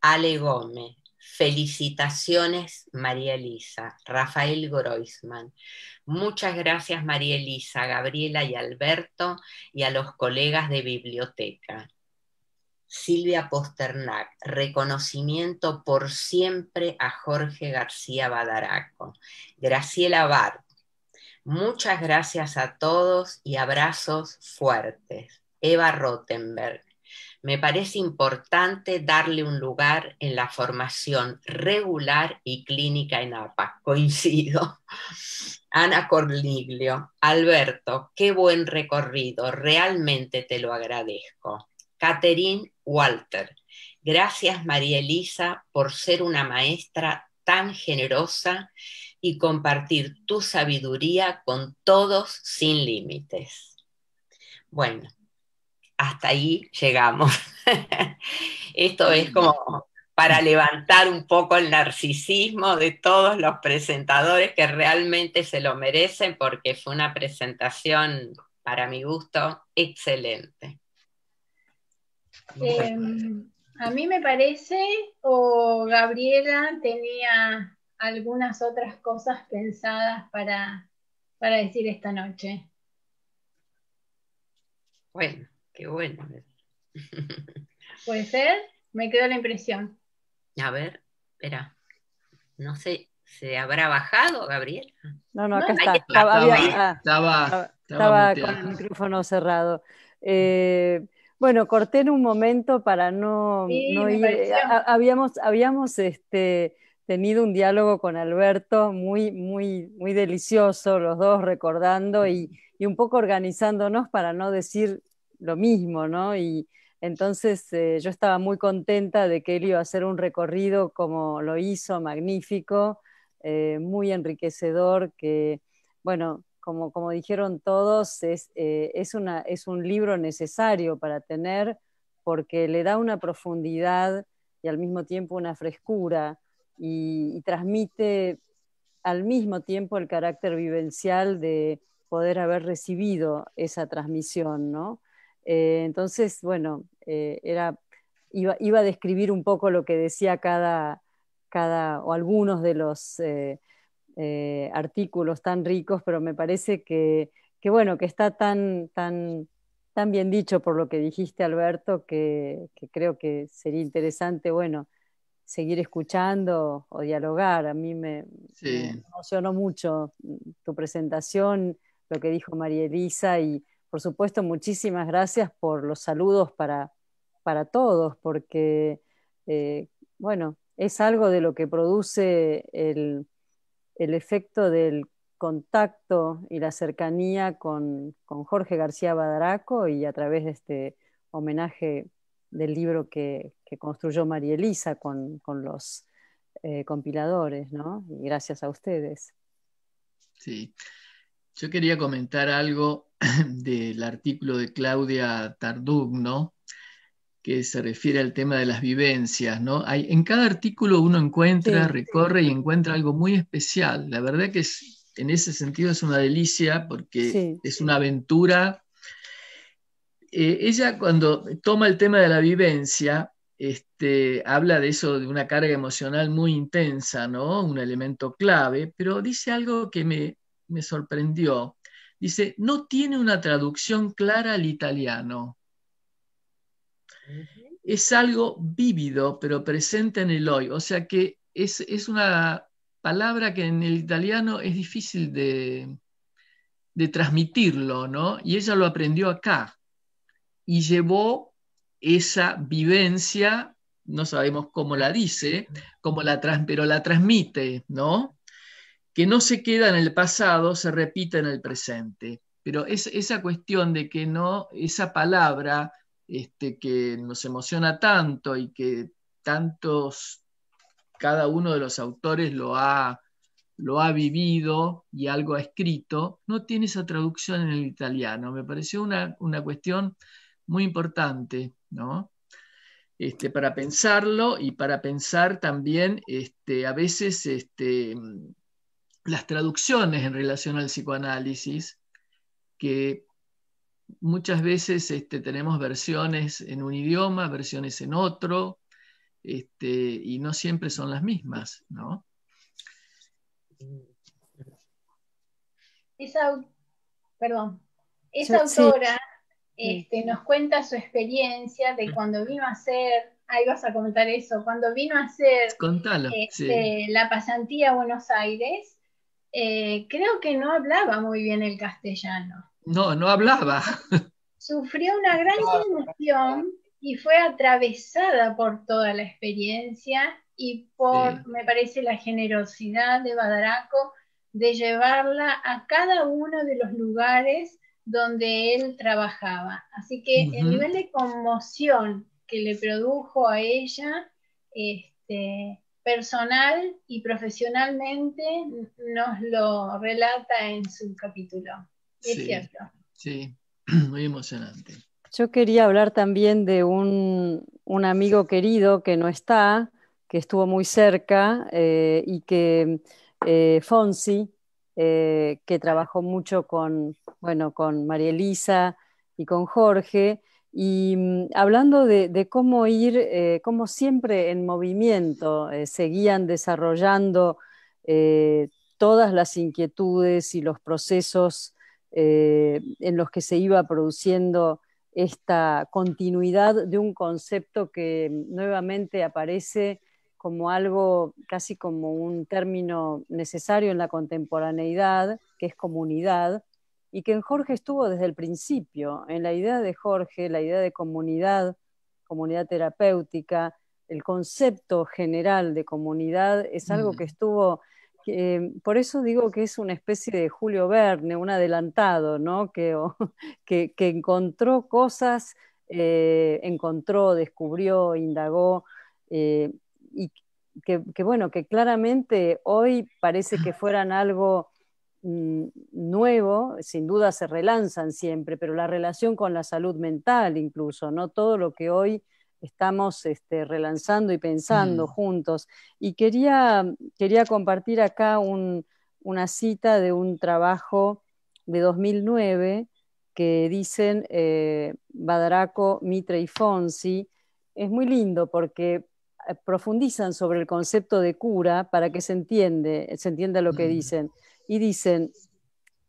Ale Gómez, felicitaciones María Elisa. Rafael Groisman, muchas gracias María Elisa, Gabriela y Alberto y a los colegas de biblioteca. Silvia Posternak, reconocimiento por siempre a Jorge García Badaraco. Graciela Bar, muchas gracias a todos y abrazos fuertes. Eva Rottenberg, me parece importante darle un lugar en la formación regular y clínica en APA. [laughs] Coincido. Ana Corniglio, Alberto, qué buen recorrido, realmente te lo agradezco. Caterín Walter. Gracias, María Elisa, por ser una maestra tan generosa y compartir tu sabiduría con todos sin límites. Bueno, hasta ahí llegamos. [laughs] Esto es como para levantar un poco el narcisismo de todos los presentadores que realmente se lo merecen porque fue una presentación, para mi gusto, excelente. Eh, a mí me parece, o Gabriela tenía algunas otras cosas pensadas para, para decir esta noche. Bueno, qué bueno. ¿Puede ser? Me quedó la impresión. A ver, espera. No sé, ¿se habrá bajado, Gabriela? No, no, acá ah, Estaba, con el micrófono cerrado. Eh, bueno, corté en un momento para no, ir. Eh, habíamos, este, tenido un diálogo con Alberto muy, muy, muy delicioso, los dos recordando y, un poco organizándonos para no decir lo mismo, ¿no? Y entonces eh, yo estaba muy contenta de que él iba a hacer un recorrido como lo hizo, magnífico, eh, muy enriquecedor, que, bueno, como, dijeron todos, es, eh, es, una, es un libro necesario para tener porque le da una profundidad y al mismo tiempo una frescura y, transmite al mismo tiempo el carácter vivencial de poder haber recibido esa transmisión, eh, entonces, bueno, eh, era, iba, a describir un poco lo que decía cada, cada o algunos de los, eh, artículos tan ricos, pero me parece que, bueno, que está tan, tan, tan, bien dicho por lo que dijiste, Alberto, que, creo que sería interesante, bueno, seguir escuchando o dialogar. A mí me, emocionó mucho tu presentación, lo que dijo María Elisa y por supuesto, muchísimas gracias por los saludos para, para todos, porque, eh, bueno, es algo de lo que produce el, el efecto del contacto y la cercanía con, Jorge García Badaraco y a través de este homenaje del libro que, construyó María Elisa con, los eh, compiladores, ¿no? Y gracias a ustedes. Sí. Yo quería comentar algo [clears throat] del artículo de Claudia ¿no? que se refiere al tema de las vivencias, ¿no? Hay, en cada artículo uno encuentra, recorre y encuentra algo muy especial. La verdad que en ese sentido es una delicia porque es una aventura. Eh, ella cuando toma el tema de la vivencia, este, habla de eso, de una carga emocional muy intensa, ¿no? Un elemento clave, pero dice algo que me, me sorprendió. Dice, no tiene una traducción clara al italiano es algo vívido, pero presente en el hoy. O sea que es, una palabra que en el italiano es difícil de, transmitirlo, ¿no? Y ella lo aprendió acá y llevó esa vivencia, no sabemos cómo la dice, cómo la trans, pero la transmite, ¿no? Que no se queda en el pasado, se repite en el presente. Pero es, esa cuestión de que no, esa palabra este, que nos emociona tanto y que tantos, cada uno de los autores lo ha, lo ha vivido y algo ha escrito, no tiene esa traducción en el italiano. Me pareció una, una cuestión muy importante, ¿no? Este, para pensarlo y para pensar también este, a veces este, las traducciones en relación al psicoanálisis, que muchas veces este, tenemos versiones en un idioma, versiones en otro, este, y no siempre son las mismas, ¿no? Esa, perdón, esa autora este, nos cuenta su experiencia de mm. cuando vino a hacer, ahí vas a contar eso, cuando vino a hacer la pasantía a Buenos Aires, eh, creo que no hablaba muy bien el castellano. No, no hablaba. Sufrió una gran emoción ah. y fue atravesada por toda la experiencia y por, me parece, la generosidad de Badaraco de llevarla a cada uno de los lugares donde él trabajaba. Así que el nivel de conmoción que le produjo a ella, este, personal y profesionalmente, nos lo relata en su capítulo sí, Sí, [clears throat] muy emocionante. Yo quería hablar también de un, amigo querido que no está, que estuvo muy cerca eh, y que eh, Fonsi, eh, que trabajó mucho con, bueno, con María Elisa y con Jorge, y mm, hablando de, de, cómo ir, cómo siempre en movimiento seguían desarrollando todas las inquietudes y los procesos eh, en los que se iba produciendo esta continuidad de un concepto que nuevamente aparece como algo casi como un término necesario en la contemporaneidad, que es comunidad, y que en Jorge estuvo desde el principio, en la idea de Jorge, la idea de comunidad, comunidad terapéutica, el concepto general de comunidad es algo mm. que estuvo por eso digo que es una especie de Julio Verne, un adelantado, ¿no? que, [laughs] encontró cosas, eh, encontró, descubrió, indagó, eh, y que, bueno, que claramente hoy parece que [laughs] fueran algo mm, nuevo, sin duda se relanzan siempre, pero la relación con la salud mental incluso, ¿no? Todo lo que hoy estamos este, relanzando y pensando mm. juntos. Y quería, compartir acá una cita de un trabajo de 2009 que dicen eh, Badaraco, Mitre y Fonsi. Es muy lindo porque eh, profundizan sobre el concepto de cura para que se, entiende, se entienda lo que mm. dicen. Y dicen,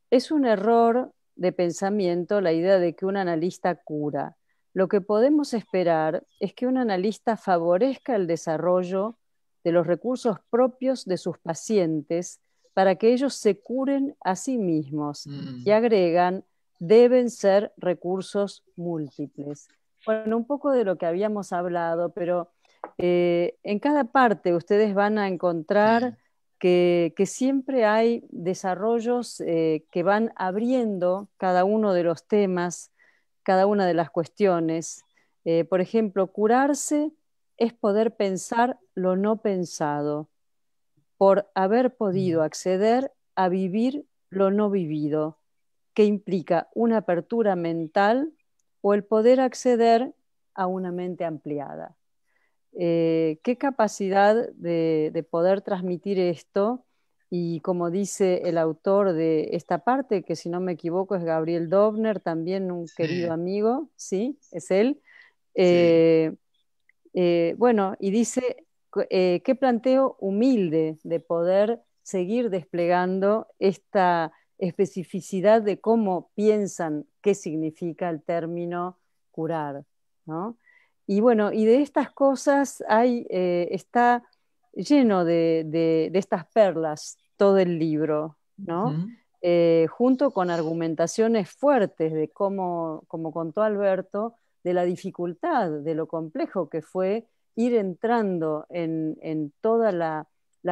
es un error de pensamiento la idea de que un analista cura lo que podemos esperar es que un analista favorezca el desarrollo de los recursos propios de sus pacientes para que ellos se curen a sí mismos mm. y agregan, deben ser recursos múltiples. Bueno, un poco de lo que habíamos hablado, pero eh, en cada parte ustedes van a encontrar... Que, siempre hay desarrollos eh, que van abriendo cada uno de los temas cada una de las cuestiones. Eh, por ejemplo, curarse es poder pensar lo no pensado, por haber podido acceder a vivir lo no vivido, que implica una apertura mental o el poder acceder a una mente ampliada. Eh, ¿Qué capacidad de poder transmitir esto? Y como dice el autor de esta parte, que si no me equivoco es Gabriel Dobner, también un querido amigo, ¿sí? Es él. Eh, eh, bueno, y dice, eh, qué planteo humilde de poder seguir desplegando esta especificidad de cómo piensan qué significa el término curar, Y bueno, y de estas cosas hay, está lleno de, estas perlas todo el libro, eh, junto con argumentaciones fuertes de cómo, como contó Alberto, de la dificultad, de lo complejo que fue ir entrando en, toda la,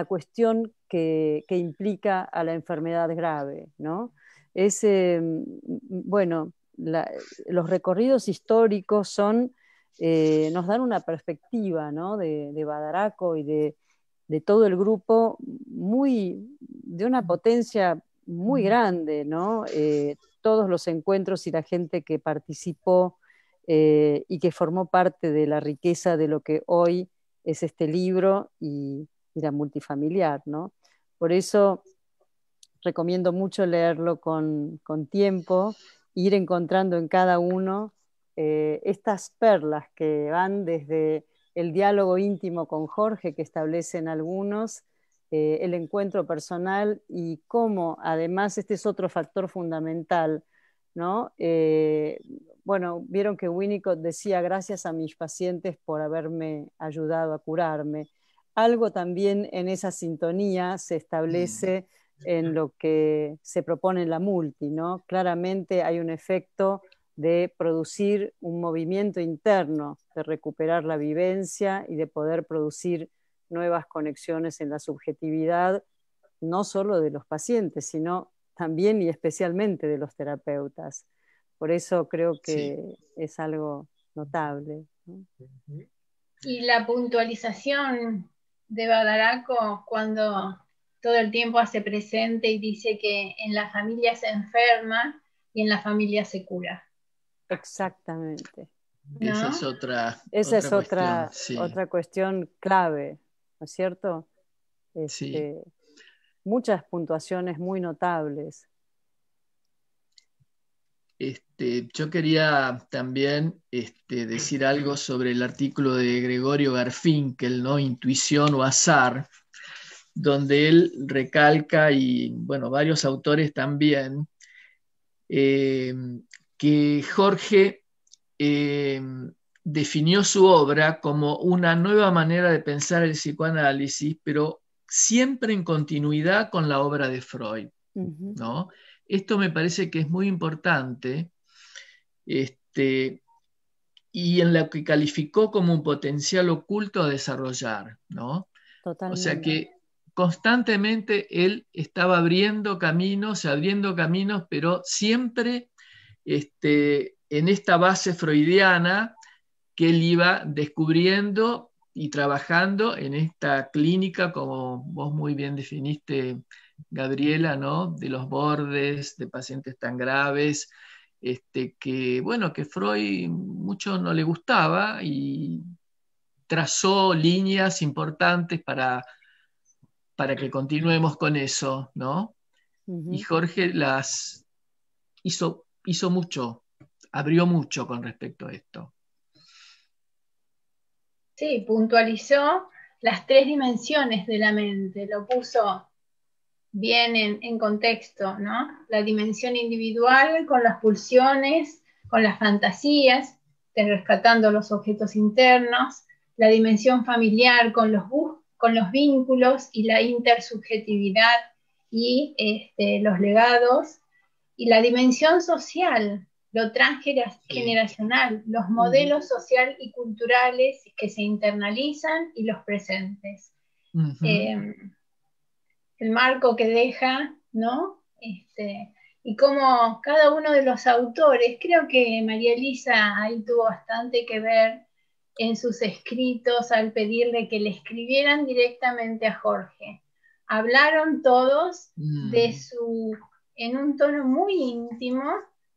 cuestión que, implica a la enfermedad grave, eh, bueno, los recorridos históricos son, eh, nos dan una perspectiva, de Badaraco y de, de todo el grupo muy, de una potencia muy grande, ¿no? Eh, todos los encuentros y la gente que participó eh, y que formó parte de la riqueza de lo que hoy es este libro y, la multifamiliar, ¿no? Por eso recomiendo mucho leerlo con, tiempo, ir encontrando en cada uno eh, estas perlas que van desde el diálogo íntimo con Jorge que establecen algunos, eh, el encuentro personal y cómo, además, este es otro factor fundamental, ¿no? Eh, bueno, vieron que Winnicott decía gracias a mis pacientes por haberme ayudado a curarme. Algo también en esa sintonía se establece mm. en lo que se propone en la multi, ¿no? Claramente hay un efecto de producir un movimiento interno, de recuperar la vivencia y de poder producir nuevas conexiones en la subjetividad, no solo de los pacientes, sino también y especialmente de los terapeutas. Por eso creo que es algo notable. Y la puntualización de Badaraco cuando todo el tiempo hace presente y dice que en la familia se enferma y en la familia se cura. Exactamente. Esa es otra. cuestión, clave, ¿no es cierto? Este, muchas puntuaciones muy notables. Este, yo quería también este, decir algo sobre el artículo de Gregorio Garfinkel, ¿no? Intuición o azar, donde él recalca, y bueno, varios autores también, eh, que Jorge eh, definió su obra como una nueva manera de pensar el psicoanálisis, pero siempre en continuidad con la obra de Freud. ¿no? Esto me parece que es muy importante este, y en lo que calificó como un potencial oculto a desarrollar. ¿no? O sea que constantemente él estaba abriendo caminos, abriendo caminos, pero siempre este, en esta base freudiana que él iba descubriendo y trabajando en esta clínica, como vos muy bien definiste, Gabriela, ¿no? De los bordes, de pacientes tan graves, este, que, bueno, que Freud mucho no le gustaba y trazó líneas importantes para, para que continuemos con eso, ¿no? Y Jorge las hizo hizo mucho, abrió mucho con respecto a esto. Sí, puntualizó las tres dimensiones de la mente, lo puso bien en, contexto, ¿no? La dimensión individual con las pulsiones, con las fantasías, rescatando los objetos internos, la dimensión familiar con los, con los vínculos y la intersubjetividad y este, los legados, y la dimensión social, lo transgeneracional, los modelos sociales social y culturales que se internalizan y los presentes. Em, el marco que deja, ¿no? Este, y como cada uno de los autores, creo que María Elisa ahí tuvo bastante que ver en sus escritos al pedirle que le escribieran directamente a Jorge. Hablaron todos de mm. su en un tono muy íntimo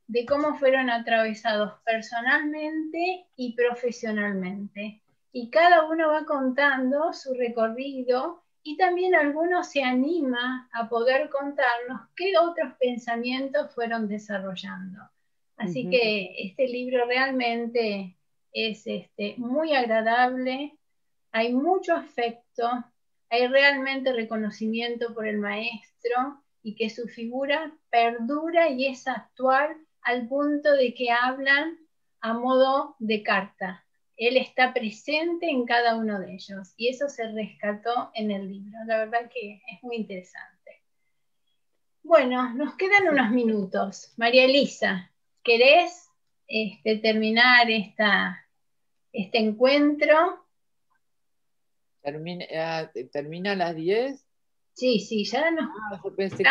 de cómo fueron atravesados personalmente y profesionalmente. Y cada uno va contando su recorrido y también algunos se anima a poder contarnos qué otros pensamientos fueron desarrollando. Así que este libro realmente es este, muy agradable, hay mucho afecto, hay realmente reconocimiento por el maestro y que su figura perdura y es actual al punto de que hablan a modo de carta. Él está presente en cada uno de ellos y eso se rescató en el libro. La verdad que es muy interesante. Bueno, nos quedan unos minutos. María Elisa, ¿querés este, terminar esta, este encuentro? Termina, ah, termina a las 10 Sí, sí, ya no. Ah, yo pensé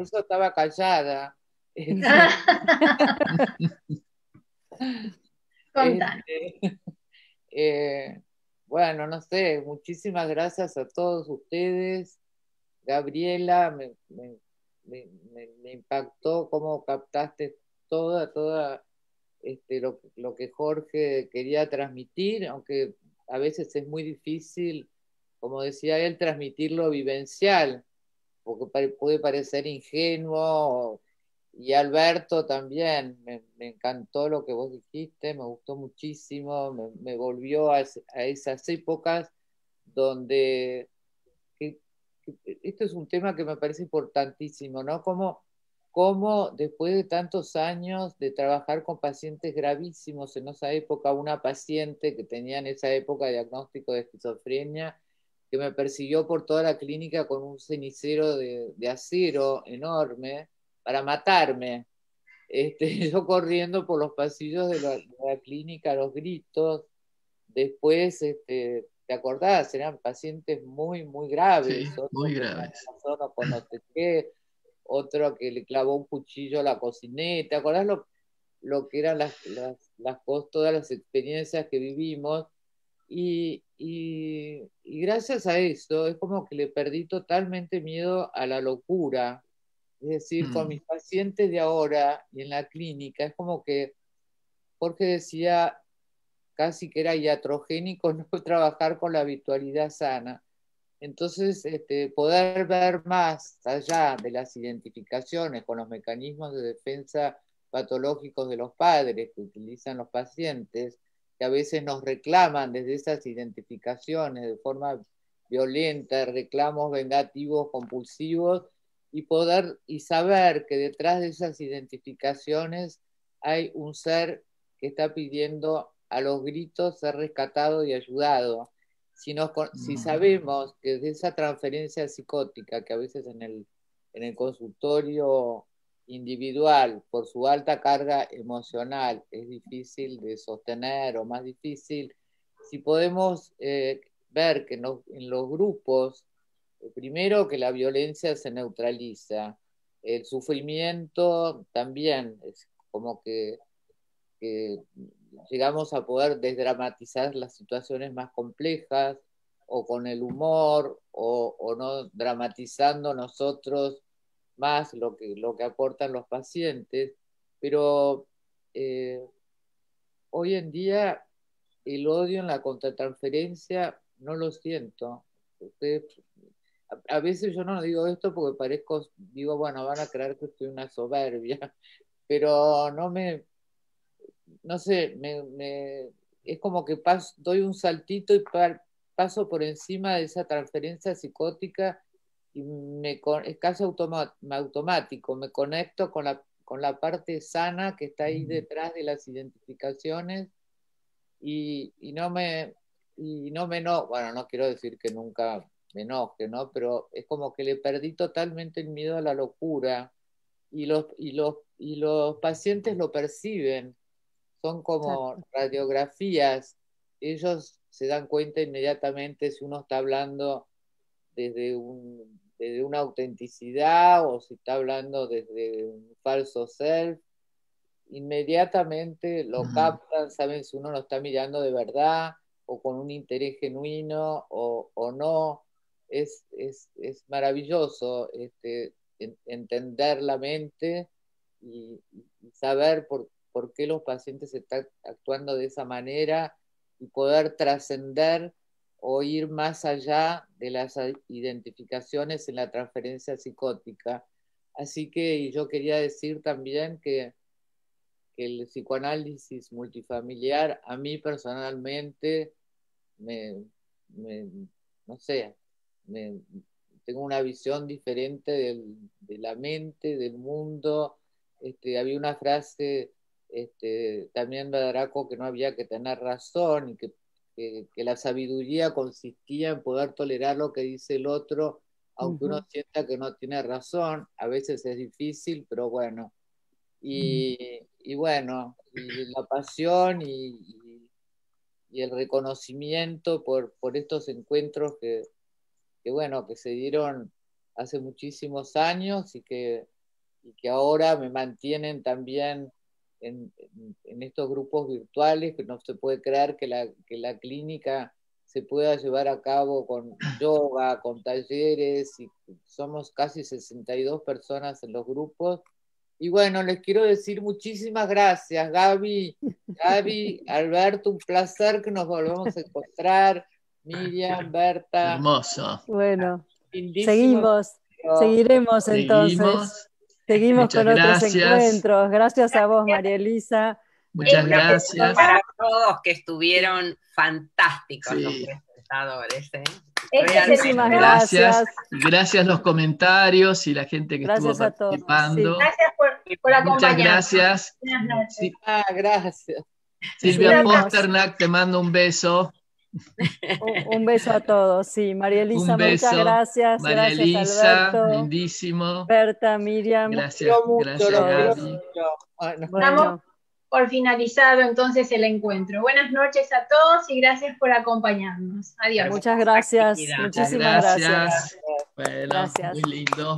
eso estaba callada. [laughs] Este, [laughs] este, eh, bueno, no sé, muchísimas gracias a todos ustedes. Gabriela, me, impactó cómo captaste toda, toda este, lo, lo que Jorge quería transmitir, aunque a veces es muy difícil como decía él, transmitir lo vivencial, porque puede parecer ingenuo. Y Alberto también, me, encantó lo que vos dijiste, me gustó muchísimo, me, volvió a, esas épocas donde... esto es un tema que me parece importantísimo, ¿no? Como cómo después de tantos años de trabajar con pacientes gravísimos en esa época, una paciente que tenía en esa época diagnóstico de esquizofrenia que me persiguió por toda la clínica con un cenicero de, acero enorme para matarme. Este, [laughs] yo corriendo por los pasillos de la, clínica, los gritos. Después, este, ¿te acordás? Eran pacientes muy, muy graves. muy graves. otro que le clavó un cuchillo a la cocineta. ¿Te acordás lo, lo que eran las, las, todas las experiencias que vivimos? Y, gracias a eso es como que le perdí totalmente miedo a la locura. Es decir, con mm. mis pacientes de ahora y en la clínica, es como que porque decía casi que era iatrogénico [laughs] no trabajar con la habitualidad sana. Entonces, este, poder ver más allá de las identificaciones con los mecanismos de defensa patológicos de los padres que utilizan los pacientes, que a veces nos reclaman desde esas identificaciones de forma violenta, reclamos vengativos, compulsivos, y poder y saber que detrás de esas identificaciones hay un ser que está pidiendo a los gritos ser rescatado y ayudado. Si, nos, si mm. sabemos que de esa transferencia psicótica que a veces en el, en el consultorio individual, por su alta carga emocional, es difícil de sostener o más difícil, si podemos eh, ver que en los grupos, eh, primero que la violencia se neutraliza, el sufrimiento también, es como que, llegamos a poder desdramatizar las situaciones más complejas o con el humor o, o no dramatizando nosotros más lo que, lo que aportan los pacientes, pero eh, hoy en día el odio en la contratransferencia no lo siento. a, veces yo no digo esto porque parezco, digo, bueno, van a creer que estoy una soberbia, [laughs] pero no me, no sé, es como que doy un saltito y paso por encima de esa transferencia psicótica y me, es casi automático, me conecto con la, con la parte sana que está ahí detrás de las identificaciones y, y no me, y no me enojo, bueno, no quiero decir que nunca me enoje, ¿no? Pero es como que le perdí totalmente el miedo a la locura y los, y los, y los pacientes lo perciben, son como radiografías, ellos se dan cuenta inmediatamente si uno está hablando desde, un, desde una autenticidad o si está hablando desde un falso self, inmediatamente lo captan, saben si uno lo está mirando de verdad o con un interés genuino o, o no. Es, es, es maravilloso este, entender la mente y, saber por, por, qué los pacientes están actuando de esa manera y poder trascender o ir más allá de las identificaciones en la transferencia psicótica. Así que yo quería decir también que, el psicoanálisis multifamiliar a mí personalmente me, no sé, tengo una visión diferente de la mente, del mundo. Este, había una frase este, también de Draco que no había que tener razón y que que, la sabiduría consistía en poder tolerar lo que dice el otro, aunque uno sienta que no tiene razón, a veces es difícil, pero bueno. Y, bueno, la pasión y, el reconocimiento por, estos encuentros que, bueno, que se dieron hace muchísimos años y que ahora me mantienen también en, estos grupos virtuales, que no se puede creer que la, que la clínica se pueda llevar a cabo con yoga, con talleres, y somos casi 62 personas en los grupos. Y bueno, les quiero decir muchísimas gracias, Gaby, Gaby, Alberto, un placer que nos volvamos a encontrar. Miriam, Berta. Hermoso. Bueno, seguimos, seguiremos entonces. Seguimos con otros encuentros. Gracias a vos, María Elisa. Muchas gracias. Para todos que estuvieron fantásticos los presentadores. ¿eh? Muchísimas gracias. Gracias los comentarios y la gente que estuvo participando. todos. Gracias por, por acompañarnos. Muchas gracias. Buenas noches. Ah, gracias. Silvia Posternak, te mando un beso un, beso a todos, sí. María Elisa, muchas gracias. María Elisa, lindísimo. Berta, Miriam. Gracias, gracias, Estamos ah, por finalizado entonces el encuentro. Buenas noches a todos y gracias por acompañarnos. Adiós. Muchas gracias. Muchísimas gracias. gracias. muy lindo.